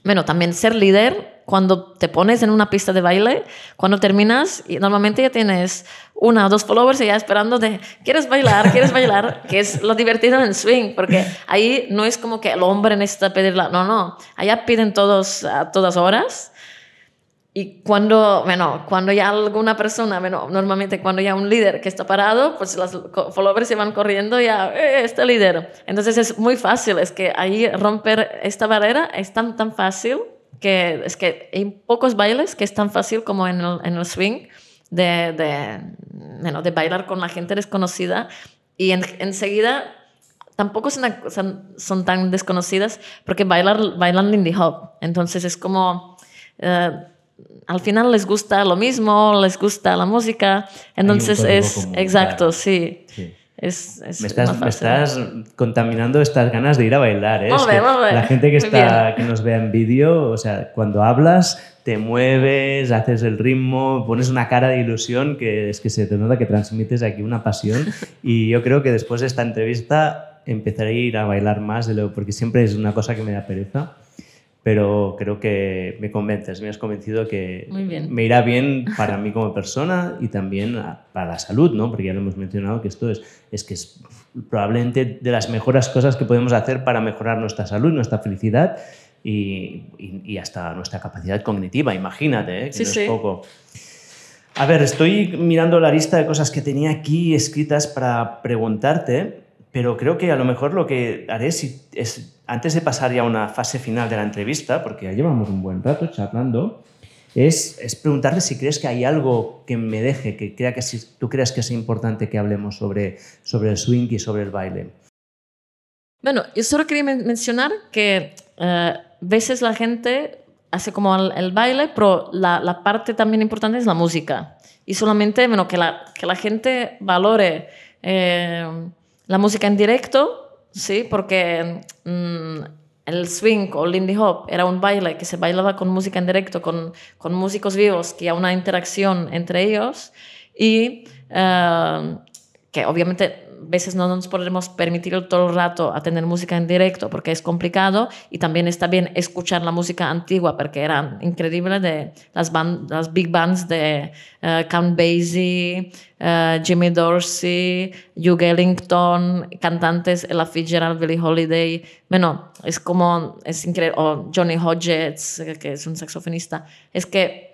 bueno, también ser líder, cuando te pones en una pista de baile, cuando terminas, y normalmente ya tienes una o dos followers y ya esperando de, ¿quieres bailar? ¿Quieres bailar? [LAUGHS] que es lo divertido en swing, porque ahí no es como que el hombre necesita pedirla, no, no, allá piden todos a todas horas y cuando, bueno, cuando ya alguna persona, bueno, normalmente cuando ya un líder que está parado, pues los followers se van corriendo ya, eh, este líder. Entonces es muy fácil, es que ahí romper esta barrera es tan, tan fácil que es que hay pocos bailes que es tan fácil como en el, en el swing de, de, de bailar con la gente desconocida y en, enseguida tampoco son, son, tan desconocidas porque bailar, bailan Lindy Hop. Entonces es como... Eh, al final les gusta lo mismo, les gusta la música, entonces es exacto, sí. me, estás, contaminando estas ganas de ir a bailar. ¿eh? La gente que, está, que nos vea en vídeo, o sea, cuando hablas, te mueves, haces el ritmo, pones una cara de ilusión que es que se te nota que transmites aquí una pasión. y yo creo que después de esta entrevista empezaré a ir a bailar más, de lo, porque siempre es una cosa que me da pereza pero creo que me convences, me has convencido que me irá bien para mí como persona y también para la salud, ¿no? Porque ya lo hemos mencionado que esto es, es que es probablemente de las mejores cosas que podemos hacer para mejorar nuestra salud, nuestra felicidad y, hasta nuestra capacidad cognitiva, imagínate, ¿eh? que es poco. A ver, estoy mirando la lista de cosas que tenía aquí escritas para preguntarte pero creo que a lo mejor lo que haré es, antes de pasar ya a una fase final de la entrevista, porque ya llevamos un buen rato charlando, es, preguntarle si crees que hay algo que me deje, que, crea que si, tú creas que es importante que hablemos sobre, el swing y sobre el baile. Bueno, yo solo quería mencionar que a eh, veces la gente hace como el, baile, pero la, parte también importante es la música. Y solamente, bueno, que la, que la gente valore. Eh, la música en directo, sí, porque mm, el swing o lindy hop era un baile que se bailaba con música en directo, con, músicos vivos, que había una interacción entre ellos. Y eh, obviamente a veces no nos podemos permitir todo el rato a tener música en directo porque es complicado y también está bien escuchar la música antigua porque eran increíble de las, big bands de eh, Count Basie, eh, Jimmy Dorsey, Hugh Ellington, cantantes Ella Fitzgerald, Billy Holiday, bueno, es como, es increíble, o Johnny Hodges, que es un saxofonista, es que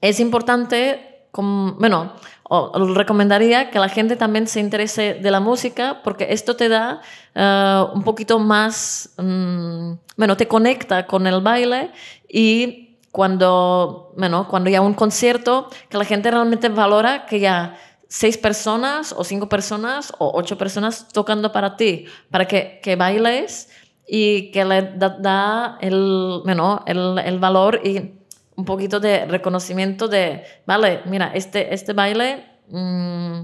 es importante, como, bueno, o, recomendaría que la gente también se interese de la música porque esto te da eh, un poquito más, mm, bueno, te conecta con el baile y cuando, bueno, cuando ya un concierto, que la gente realmente valora que ya seis personas o cinco personas o ocho personas tocando para ti, para que, que bailes y que le da, el, bueno, el, el valor y un poquito de reconocimiento de, vale, mira, este, este baile, mm,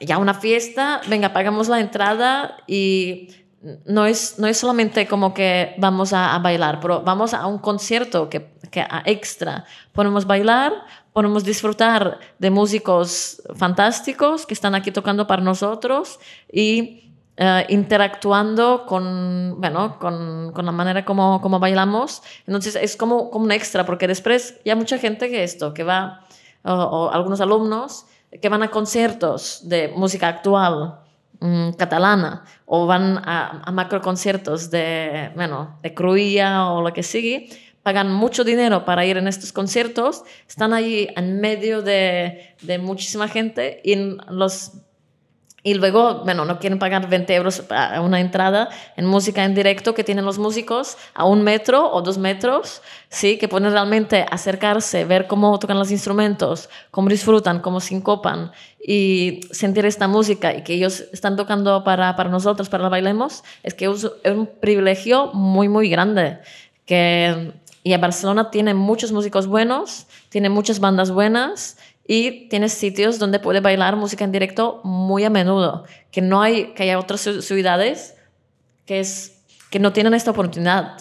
ya una fiesta, venga, pagamos la entrada y no es, no es solamente como que vamos a, bailar, pero vamos a un concierto que, que extra ponemos bailar, podemos disfrutar de músicos fantásticos que están aquí tocando para nosotros y eh, interactuando con, bueno, con, con, la manera como, como bailamos. Entonces es como, como un extra, porque después ya mucha gente que esto, que va, o, algunos alumnos que van a conciertos de música actual mm, catalana o van a, macro conciertos de, bueno, de Cruía o lo que sigue, pagan mucho dinero para ir en estos conciertos, están allí en medio de, muchísima gente y los y luego, bueno, no quieren pagar 20 euros para una entrada en música en directo que tienen los músicos a un metro o dos metros, ¿sí? Que pueden realmente acercarse, ver cómo tocan los instrumentos, cómo disfrutan, cómo sincopan y sentir esta música y que ellos están tocando para, nosotros, para la bailemos, es que es un privilegio muy, muy grande. Que, y Barcelona tiene muchos músicos buenos, tiene muchas bandas buenas y tienes sitios donde puede bailar música en directo muy a menudo, que no hay, que hay otras ciudades que es que no tienen esta oportunidad.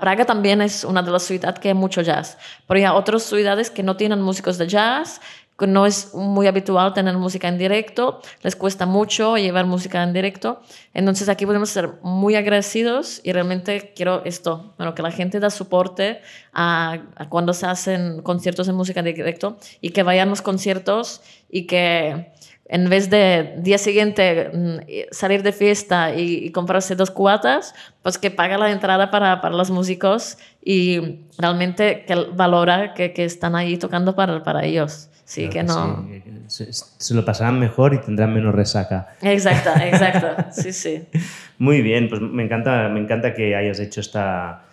Praga también es una de las ciudades que hay mucho jazz, pero hay otras ciudades que no tienen músicos de jazz no es muy habitual tener música en directo, les cuesta mucho llevar música en directo. Entonces aquí podemos ser muy agradecidos y realmente quiero esto, bueno, que la gente da soporte a, cuando se hacen conciertos en música en directo y que vayan los conciertos y que en vez de día siguiente mm, salir de fiesta y, comprarse dos cuatas, pues que paga la entrada para, los músicos y realmente que valora que, están ahí tocando para, para ellos. Sí, que, no. Se, lo pasarán mejor y tendrán menos resaca. Exacto, [LAUGHS] exacto. sí, sí. Muy bien, pues me encanta, me encanta que hayas hecho esta,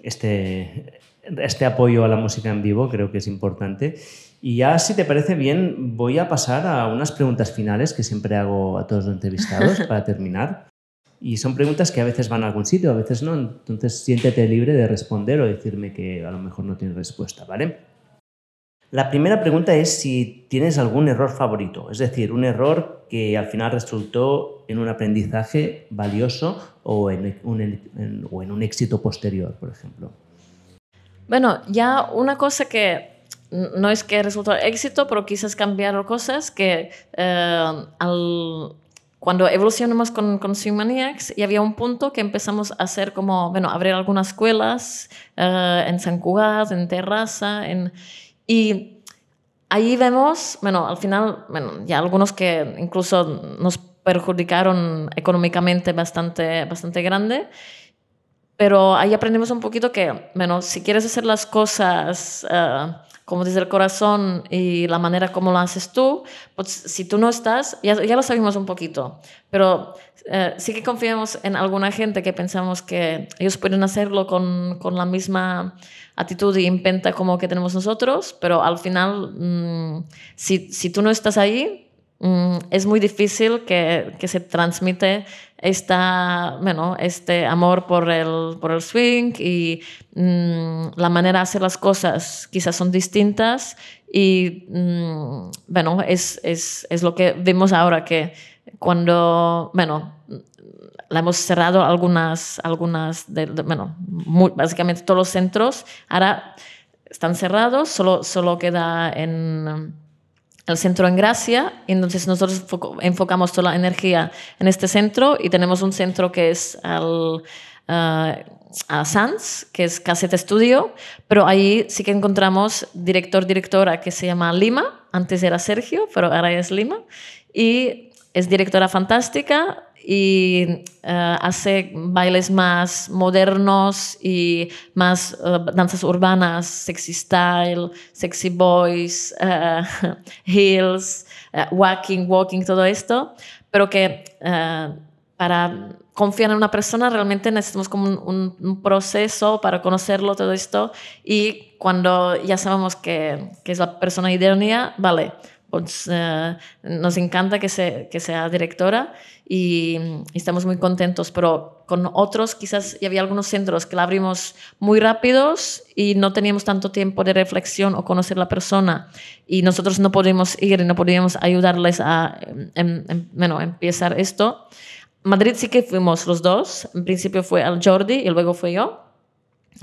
este, este apoyo a la música en vivo, creo que es importante. Y ya, si te parece bien, voy a pasar a unas preguntas finales que siempre hago a todos los entrevistados [LAUGHS] para terminar. Y son preguntas que a veces van a algún sitio, a veces no. Entonces, siéntete libre de responder o decirme que a lo mejor no tienes respuesta, ¿vale? La primera pregunta es si tienes algún error favorito, es decir, un error que al final resultó en un aprendizaje valioso o en un éxito posterior, por ejemplo. Bueno, ya una cosa que no es que resultó éxito, pero quizás cambiaron cosas que eh, cuando evolucionamos con, con Maniacs, y había un punto que empezamos a hacer como, bueno, abrir algunas escuelas eh, en San Cugat, en Terraza, en, y ahí vemos, bueno, al final, bueno, ya algunos que incluso nos perjudicaron económicamente bastante, bastante grande pero ahí aprendimos un poquito que, bueno, si quieres hacer las cosas eh, como desde el corazón y la manera como lo haces tú, pues si tú no estás, ya, lo sabemos un poquito, pero eh, sí que confiamos en alguna gente que pensamos que ellos pueden hacerlo con, con la misma actitud y impenta como que tenemos nosotros, pero al final, mm, si, si, tú no estás ahí, mm, es muy difícil que, que se transmite esta, bueno, este amor por el, por el swing y mm, la manera de hacer las cosas quizás son distintas y mm, bueno, es, es, es, lo que vemos ahora que cuando, bueno, la hemos cerrado algunas, algunas de, bueno, básicamente todos los centros, ahora están cerrados, solo, solo queda en el centro en Gracia, entonces nosotros enfocamos toda la energía en este centro y tenemos un centro que es al, a Sans, que es Cassette Estudio, pero ahí sí que encontramos director, directora que se llama Lima, antes era Sergio, pero ahora es Lima, y es directora fantástica, y eh, hace bailes más modernos y más eh, danzas urbanas, sexy style, sexy boys, eh, [LAUGHS] heels, walking, walking, todo esto, pero que para confiar en una persona realmente necesitamos como un, proceso para conocerlo, todo esto, y cuando ya sabemos que, que es la persona idónea, vale, nos encanta que, sea directora y, estamos muy contentos, pero con otros quizás ya había algunos centros que la abrimos muy rápidos y no teníamos tanto tiempo de reflexión o conocer la persona y nosotros no podíamos ir y no podíamos ayudarles a em, em, empezar esto. Madrid sí que fuimos los dos, en principio fue al Jordi y luego fue yo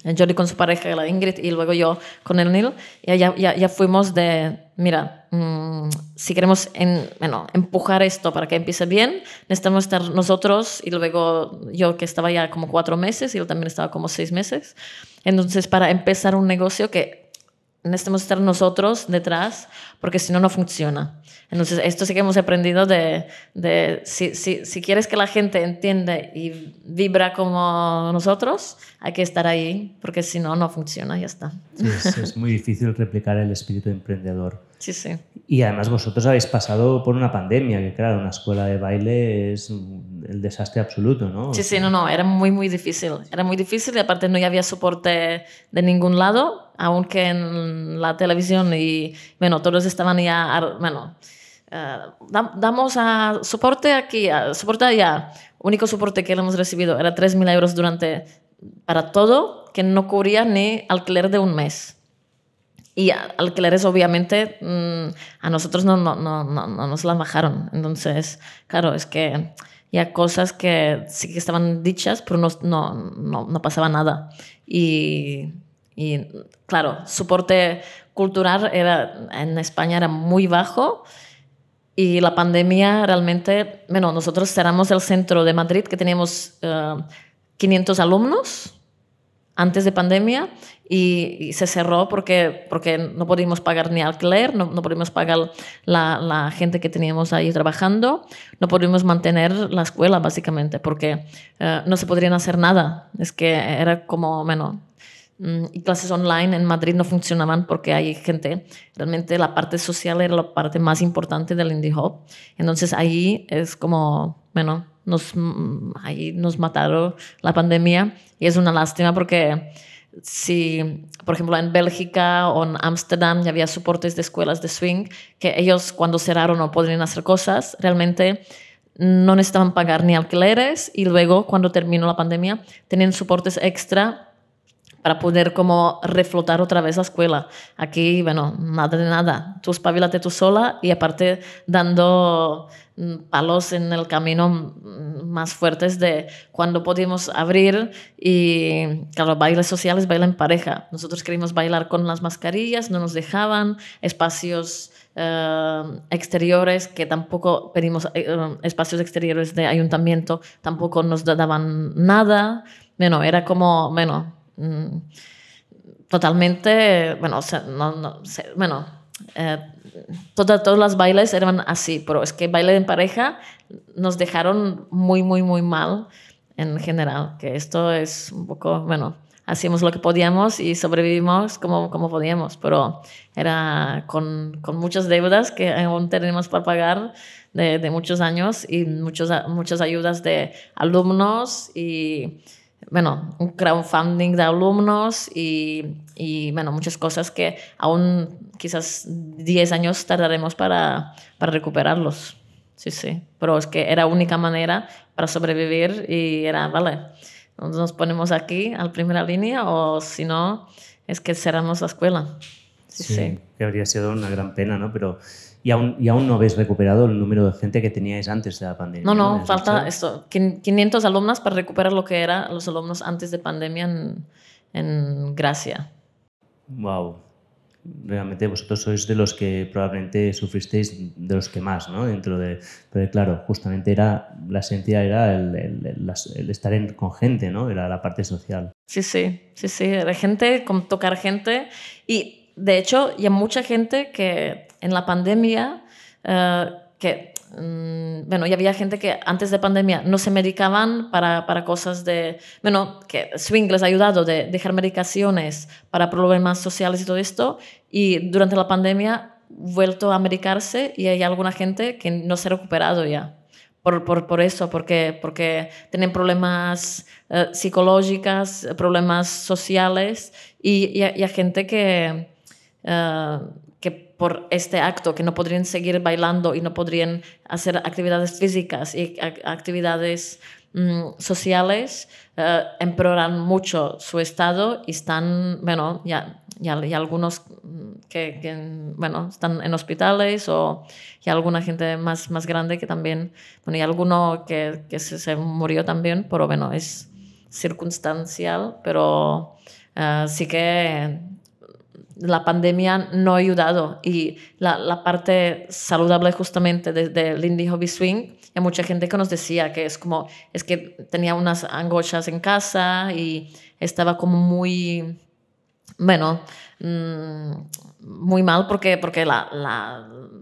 Jordi con su pareja, la Ingrid, y luego yo con el Neil, ya, ya, ya fuimos de, mira, mm, si queremos en, bueno, empujar esto para que empiece bien, necesitamos estar nosotros, y luego yo que estaba ya como cuatro meses, y yo también estaba como seis meses. Entonces, para empezar un negocio que necesitamos estar nosotros detrás, porque si no, no funciona. Entonces, esto sí que hemos aprendido de, de si, si, quieres que la gente entienda y vibra como nosotros, hay que estar ahí, porque si no, no funciona, ya está. Sí, es muy difícil replicar el espíritu emprendedor. Sí, sí. Y además vosotros habéis pasado por una pandemia, que claro, una escuela de baile es el desastre absoluto, ¿no? Sí, sí, no, no, era muy, muy difícil. Era muy difícil y aparte no había soporte de ningún lado, aunque en la televisión y, bueno, todos estaban ya, bueno, eh, damos a soporte aquí, soporte allá. Único soporte que hemos recibido era 3.000 euros durante, para todo, que no cubría ni alquiler de un mes. Y alquileres, obviamente, mm, a nosotros no, no, no, no, nos la bajaron. Entonces, claro, es que ya cosas que sí que estaban dichas, pero no, no, no, pasaba nada. Y, y, claro, soporte cultural era, en España era muy bajo. Y la pandemia realmente, bueno, nosotros éramos el centro de Madrid, que teníamos 500 eh, alumnos antes de pandemia y, se cerró porque, porque no podíamos pagar ni alquiler, no, no podíamos pagar la, la, gente que teníamos ahí trabajando, no podíamos mantener la escuela básicamente porque eh, no se podrían hacer nada. Es que era como, bueno, mm, y clases online en Madrid no funcionaban porque hay gente, realmente la parte social era la parte más importante del Indie Hub. Entonces ahí es como, bueno, nos, ahí nos mataron la pandemia y es una lástima porque si, por ejemplo, en Bélgica o en Ámsterdam ya había soportes de escuelas de swing que ellos cuando cerraron no podían hacer cosas, realmente no necesitaban pagar ni alquileres y luego cuando terminó la pandemia tenían soportes extra para poder como reflotar otra vez la escuela. Aquí, bueno, nada de nada. Tú espabilate tú sola y aparte dando palos en el camino más fuertes de cuando podíamos abrir y, claro, bailes sociales, bailan en pareja. Nosotros queríamos bailar con las mascarillas, no nos dejaban, espacios eh, exteriores que tampoco pedimos, eh, eh, espacios exteriores de ayuntamiento tampoco nos daban nada. Bueno, era como, bueno, mm, totalmente, bueno, no, bueno todas, todas las bailes eran así, pero es que baile en pareja nos dejaron muy, muy, muy mal en general, que esto es un poco, bueno, hacíamos lo que podíamos y sobrevivimos como, como podíamos, pero era con, muchas deudas que aún tenemos para pagar de, muchos años y muchos, muchas ayudas de alumnos y bueno, un crowdfunding de alumnos y, y, bueno, muchas cosas que aún quizás 10 años tardaremos para, para recuperarlos. Sí, sí, pero es que era única manera para sobrevivir y era, vale, nos ponemos aquí a la primera línea o si no, es que cerramos la escuela. Sí, sí, sí. que habría sido una gran pena, ¿no? Pero y aún, no habéis recuperado el número de gente que teníais antes de la pandemia. No, no, falta esto, 500 alumnas para recuperar lo que eran los alumnos antes de pandemia en, en Gracia. Wow. Realmente vosotros sois de los que probablemente sufristeis de los que más, ¿no? Dentro de, pero claro, justamente era la esencia era el, estar con gente, ¿no? Era la parte social. Sí, sí, sí, sí. Era gente, con tocar gente y de hecho, ya mucha gente que en la pandemia, eh, que, mm, bueno, ya había gente que antes de pandemia no se medicaban para, para cosas de, bueno, que Swing les ha ayudado de dejar medicaciones para problemas sociales y todo esto, y durante la pandemia vuelto a medicarse y hay alguna gente que no se ha recuperado ya. Por, por, por, eso, porque, porque tienen problemas eh, psicológicos, problemas sociales y, hay gente que, eh, por este acto, que no podrían seguir bailando y no podrían hacer actividades físicas y actividades mm, sociales, eh, empeoran mucho su estado y están, bueno, ya, ya, ya algunos mm, que, bueno, están en hospitales o ya alguna gente más, más grande que también, bueno, y alguno que, que se, murió también, pero bueno, es circunstancial, pero eh, sí que la pandemia no ha ayudado y la, parte saludable justamente de, de, Lindy Hobby Swing, hay mucha gente que nos decía que es como, es que tenía unas angochas en casa y estaba como muy, bueno, mm, muy mal porque, porque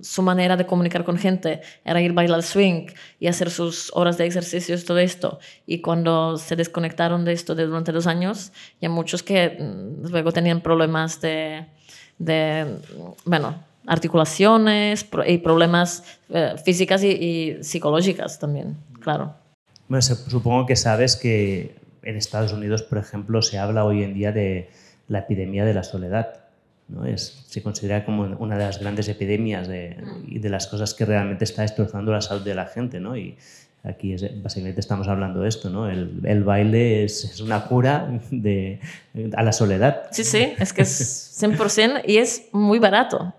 su manera de comunicar con gente era ir a bailar swing y hacer sus horas de ejercicios, todo esto. Y cuando se desconectaron de esto durante los años, ya muchos que mm, luego tenían problemas de, bueno, articulaciones y problemas físicos eh, físicas y, psicológicos psicológicas también, claro. Bueno, supongo que sabes que en Estados Unidos, por ejemplo, se habla hoy en día de la epidemia de la soledad se considera como una de las grandes epidemias de, mm. y de las cosas que realmente está destrozando la salud de la gente. ¿no? Y aquí es, básicamente estamos hablando de esto. ¿no? El, baile es, una cura de, a la soledad. Sí, sí, es que es 100% y es muy barato.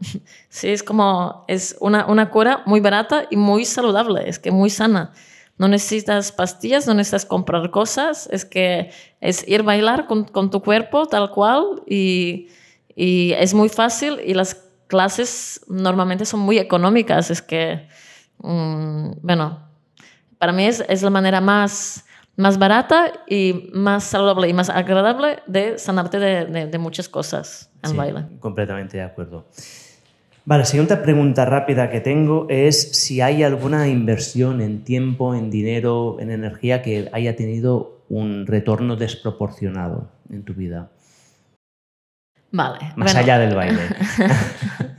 Sí, es como es una, una cura muy barata y muy saludable, es que muy sana. No necesitas pastillas, no necesitas comprar cosas, es que es ir a bailar con, con tu cuerpo tal cual y y es muy fácil y las clases normalmente son muy económicas. Es que, mm, bueno, para mí es, la manera más, más, barata y más saludable y más agradable de sanarte de, muchas cosas en sí, baile. Completamente de acuerdo. Vale, la siguiente pregunta rápida que tengo es si hay alguna inversión en tiempo, en dinero, en energía que haya tenido un retorno desproporcionado en tu vida. Vale. Más allá del baile. [LAUGHS]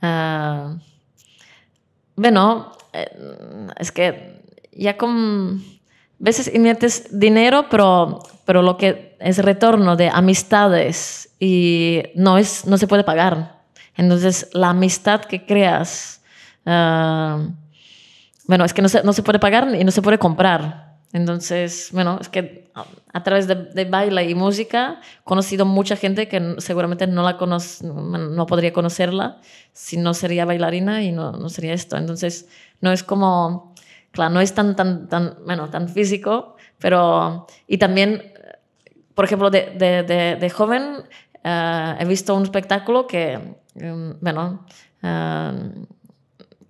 Ah, bueno, eh, es que ya con... A veces inviertes dinero, pero, pero lo que es retorno de amistades y no, es, no se puede pagar. Entonces, la amistad que creas, ah, bueno, es que no se, no se puede pagar y no se puede comprar. Entonces, bueno, es que a través de, de, baile y música, conocido mucha gente que seguramente no, la no podría conocerla si no sería bailarina y no, no sería esto. Entonces, no es como, claro, no es tan, tan, tan, bueno, tan físico, pero, y también, por ejemplo, de, de, de, joven, eh, he visto un espectáculo que, em, bueno, eh,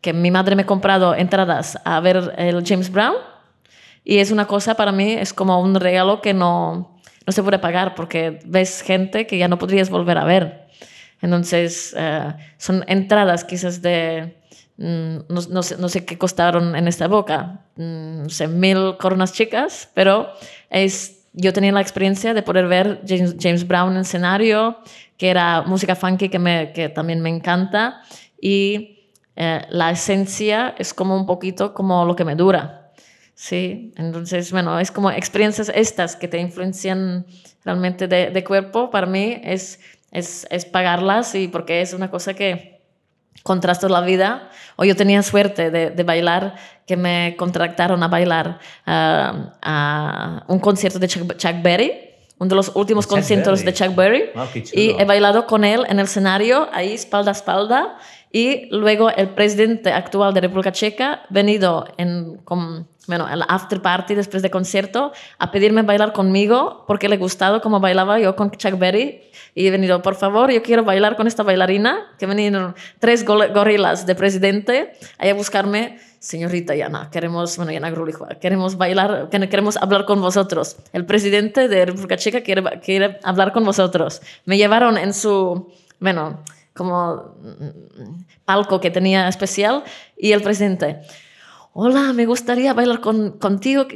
que mi madre me ha comprado entradas a ver el James Brown y es una cosa para mí, es como un regalo que no, no se puede pagar porque ves gente que ya no podrías volver a ver. Entonces, eh, son entradas quizás de, mm, no, no, sé, qué costaron en esta boca, mm, no sé, mil coronas chicas, pero es, yo tenía la experiencia de poder ver James, Brown en escenario, que era música funky que, me, que también me encanta, y eh, la esencia es como un poquito como lo que me dura. Sí, entonces, bueno, es como experiencias estas que te influencian realmente de, cuerpo, para mí es, es, es pagarlas y porque es una cosa que contrasta la vida. Hoy yo tenía suerte de, bailar, que me contrataron a bailar a un concierto de Chuck, Berry, uno de los últimos conciertos de Chuck Berry. y he bailado con él en el escenario, ahí espalda a espalda. Y luego el presidente actual de República Checa, venido en, con bueno, el after party después de concierto, a pedirme bailar conmigo porque le gustado cómo bailaba yo con Chuck Berry. Y he venido, por favor, yo quiero bailar con esta bailarina. Que venían tres gorilas de presidente ahí a buscarme. Señorita Yana, queremos, bueno, Yana queremos bailar, queremos hablar con vosotros. El presidente de República Checa quiere, quiere hablar con vosotros. Me llevaron en su, bueno, como mm, mm, palco que tenía especial y el presidente hola, me gustaría bailar contigo,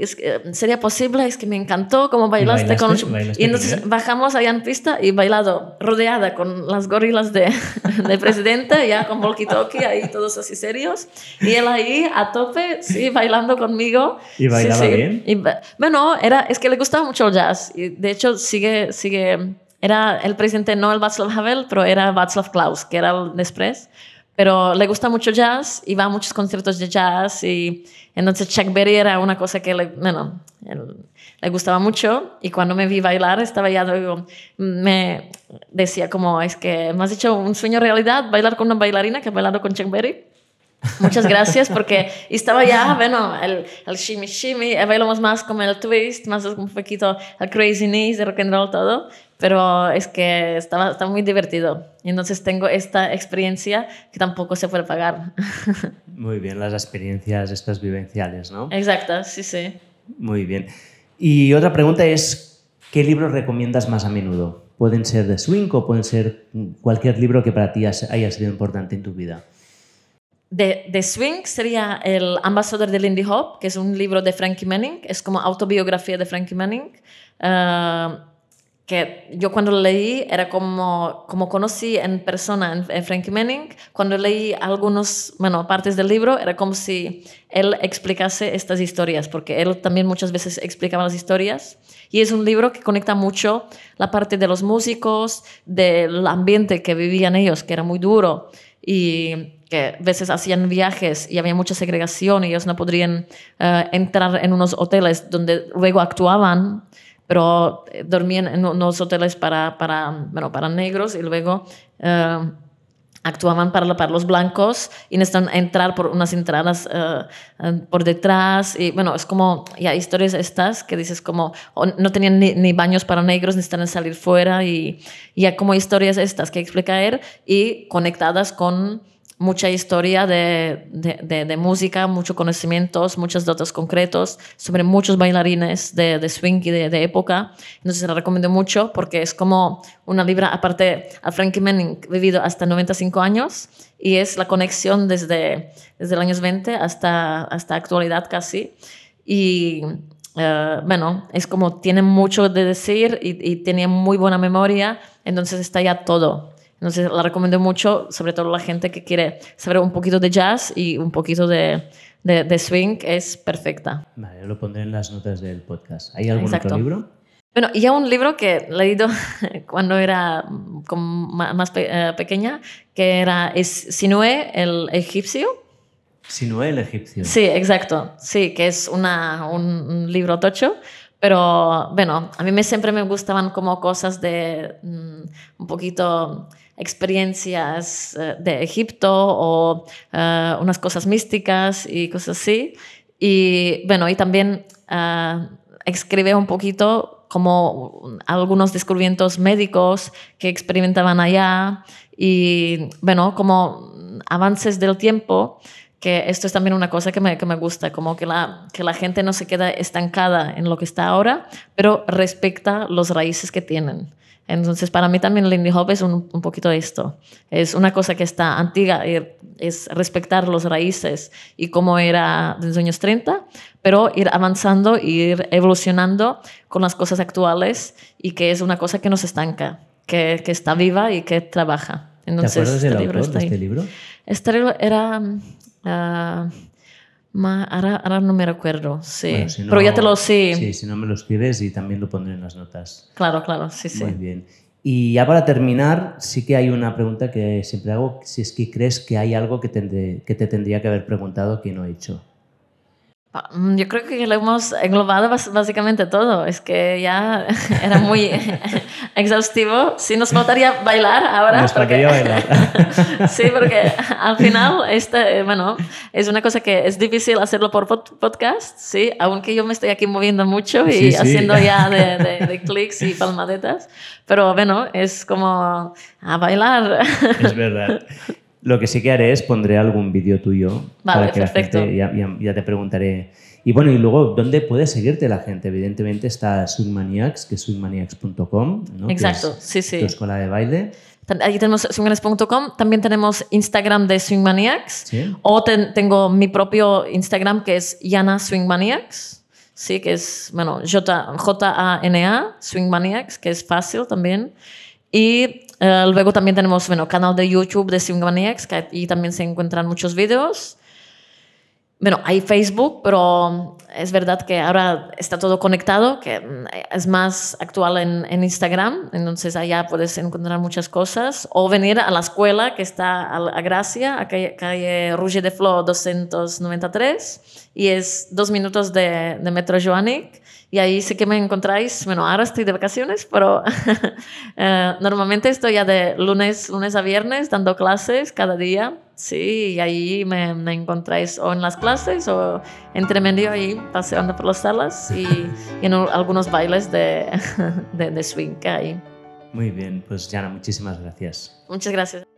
sería posible, es que me encantó cómo bailaste, con... y entonces bajamos allá en pista y bailado, rodeada con las gorilas de, [LAUGHS] de presidente, ya con walkie ahí todos así serios, y él ahí a tope, sí, bailando conmigo. ¿Y bailaba bien? bueno, era, es que le gustaba mucho el jazz, y de hecho sigue, sigue, era el presidente no el Václav Havel, pero era Václav Klaus, que era el después pero le gusta mucho jazz y va a muchos conciertos de jazz y entonces Chuck Berry era una cosa que le, le gustaba mucho y cuando me vi bailar estaba ya, me decía como, es que me has hecho un sueño realidad, bailar con una bailarina que ha bailado con Chuck Berry. Muchas gracias [LAUGHS] porque estaba ya, bueno, el, el shimmy shimmy, eh, bailamos más como el twist, más un poquito el craziness, de rock and roll, todo, pero es que estaba, muy divertido. Y entonces tengo esta experiencia que tampoco se puede pagar. [LAUGHS] Muy bien, las experiencias estas vivenciales, ¿no? Exacto, sí, sí. Muy bien. Y otra pregunta es, ¿qué libros recomiendas más a menudo? Pueden ser de swing o pueden ser cualquier libro que para ti haya sido importante en tu vida de, Swing sería El ambasador de Lindy Hop, que es un libro de Frankie Manning, es como autobiografía de Frankie Manning, eh, que yo cuando lo leí era como, como conocí en persona a Frankie Manning, cuando leí algunas bueno, partes del libro era como si él explicase estas historias, porque él también muchas veces explicaba las historias, y es un libro que conecta mucho la parte de los músicos, del ambiente que vivían ellos, que era muy duro, y que a veces hacían viajes y había mucha segregación y ellos no podrían eh, entrar en unos hoteles donde luego actuaban, pero eh, dormían en unos hoteles para, para, bueno, para negros y luego... Eh, actuaban para, para, los blancos y necesitan entrar por unas entradas por detrás. Y bueno, es como, ya historias estas que dices como, no tenían ni, baños para negros, necesitan salir fuera y ya como historias estas que explica él y conectadas con mucha historia de, música, muchos conocimientos, muchos datos concretos sobre muchos bailarines de, swing y de, época. Entonces la recomiendo mucho porque es como una libra, aparte a Frankie Manning, vivido hasta 95 años y es la conexión desde, desde los años 20 hasta, hasta actualidad casi. Y eh, bueno, es como tiene mucho de decir y, tenía muy buena memoria, entonces está ya todo. Entonces la recomiendo mucho, sobre todo la gente que quiere saber un poquito de jazz y un poquito de, de, swing, es perfecta. Vale, lo pondré en las notas del podcast. ¿Hay algún otro libro? Bueno, y ya un libro que he leído [LAUGHS] cuando era más eh, pequeña, que era Sinué, el egipcio. Sinué, el egipcio. Sí, exacto. Sí, que es una, un libro tocho. Pero bueno, a mí me, siempre me gustaban como cosas de mm, un poquito experiencias eh, de Egipto o eh, unas cosas místicas y cosas así. Y bueno, y también eh, escribe un poquito como algunos descubrimientos médicos que experimentaban allá y bueno, como avances del tiempo que esto es también una cosa que me, gusta, como que la, que la gente no se queda estancada en lo que está ahora, pero respecta los raíces que tienen. Entonces, para mí también Lindy Hop es un, un, poquito esto. Es una cosa que está antigua, eh, es respetar las raíces y cómo era de los años 30, pero ir avanzando, ir evolucionando con las cosas actuales y que es una cosa que nos estanca, que, que está viva y que trabaja. Entonces, ¿Te acuerdas del este autor libro de este libro? Este libro era... Mm, ah, ahora, ahora, no me recuerdo, Pero ya te lo sé. Sí, si no me lo escribes y también lo pondré en las notas. Claro, claro, sí, sí. Muy bien. Y ya para terminar, sí que hay una pregunta que siempre hago, si es que crees que hay algo que, que te tendría que haber preguntado que no he hecho. Mm, yo creo que lo hemos englobado básicamente todo. Es que ya [LAUGHS] era muy [LAUGHS] exhaustivo. si nos faltaría bailar ahora. porque... [LAUGHS] sí, porque al final, este, bueno, es una cosa que es difícil hacerlo por podcast, sí, aunque yo me estoy aquí moviendo mucho y haciendo ya de, de clics y palmadetas. Pero bueno, es como a bailar. Es verdad. Lo que sí que haré es pondré algún vídeo tuyo. para que ya, te preguntaré. Y bueno, y luego, ¿dónde puede seguirte la gente? Evidentemente está Swingmaniacs, que es swingmaniacs.com. Exacto, sí, sí. Tu escuela de baile. Allí tenemos swingmaniacs.com, también tenemos Instagram de Swingmaniacs, o tengo mi propio Instagram que es Yana Swingmaniacs, sí, que es, bueno, J-A-N-A, -A, Swingmaniacs, que es fácil también. Y eh, luego también tenemos, bueno, canal de YouTube de Simgamaniacs, que ahí también se encuentran muchos videos. Bueno, hay Facebook, pero um, es verdad que ahora está todo conectado, que mm, es más actual en, Instagram, entonces allá puedes encontrar muchas cosas. O venir a la escuela que está a, Gracia, a calle, calle de Flo 293, y es dos minutos de, de Metro Joanic y ahí sé que me encontráis, bueno, ahora estoy de vacaciones, pero [LAUGHS] eh, normalmente estoy ya de lunes, lunes a viernes dando clases cada día, sí, y ahí me, encontráis o en las clases o entre medio ahí paseando por las salas y, en algunos bailes [LAUGHS] de, de, swing que hay. Muy bien, pues Jana, muchísimas gracias. Muchas gracias.